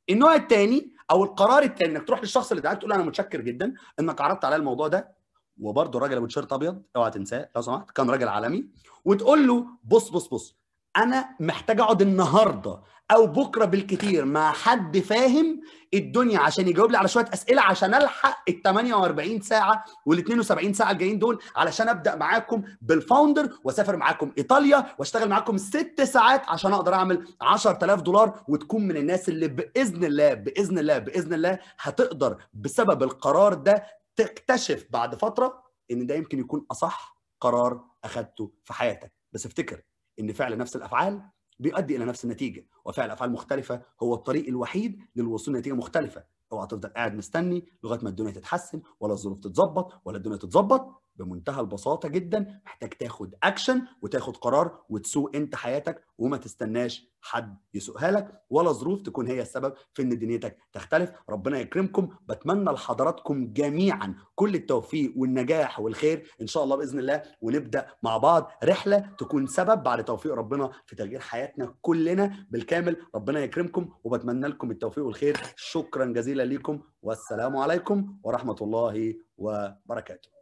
النوع الثاني او القرار الثاني انك تروح للشخص اللي دعاك تقول انا متشكر جدا انك عرضت عليا الموضوع ده وبرده الراجل ابو تيشيرت ابيض اوعى تنساه لو سمحت كان راجل عالمي وتقول له بص بص بص انا محتاج اقعد النهارده او بكره بالكتير مع حد فاهم الدنيا عشان يجاوب لي على شويه اسئله عشان الحق ال 48 ساعه وال 72 ساعه الجايين دول علشان ابدا معاكم بالفاوندر واسافر معاكم ايطاليا واشتغل معاكم ست ساعات عشان اقدر اعمل 10000 دولار وتكون من الناس اللي باذن الله باذن الله باذن الله هتقدر بسبب القرار ده تكتشف بعد فتره ان ده يمكن يكون اصح قرار اخدته في حياتك بس افتكر ان فعل نفس الافعال بيؤدي الى نفس النتيجه وفعل افعال مختلفه هو الطريق الوحيد للوصول لنتيجه مختلفه اوعى تفضل قاعد مستني لغايه ما الدنيا تتحسن ولا الظروف تتظبط ولا الدنيا تتظبط بمنتهى البساطه جدا محتاج تاخد اكشن وتاخد قرار وتسوق انت حياتك وما تستناش حد يسوقها لك ولا ظروف تكون هي السبب في ان دنيتك تختلف ربنا يكرمكم بتمنى لحضراتكم جميعا كل التوفيق والنجاح والخير ان شاء الله باذن الله ونبدا مع بعض رحله تكون سبب بعد توفيق ربنا في تغيير حياتنا كلنا بالكامل ربنا يكرمكم وبتمنى لكم التوفيق والخير شكرا جزيلا لكم والسلام عليكم ورحمه الله وبركاته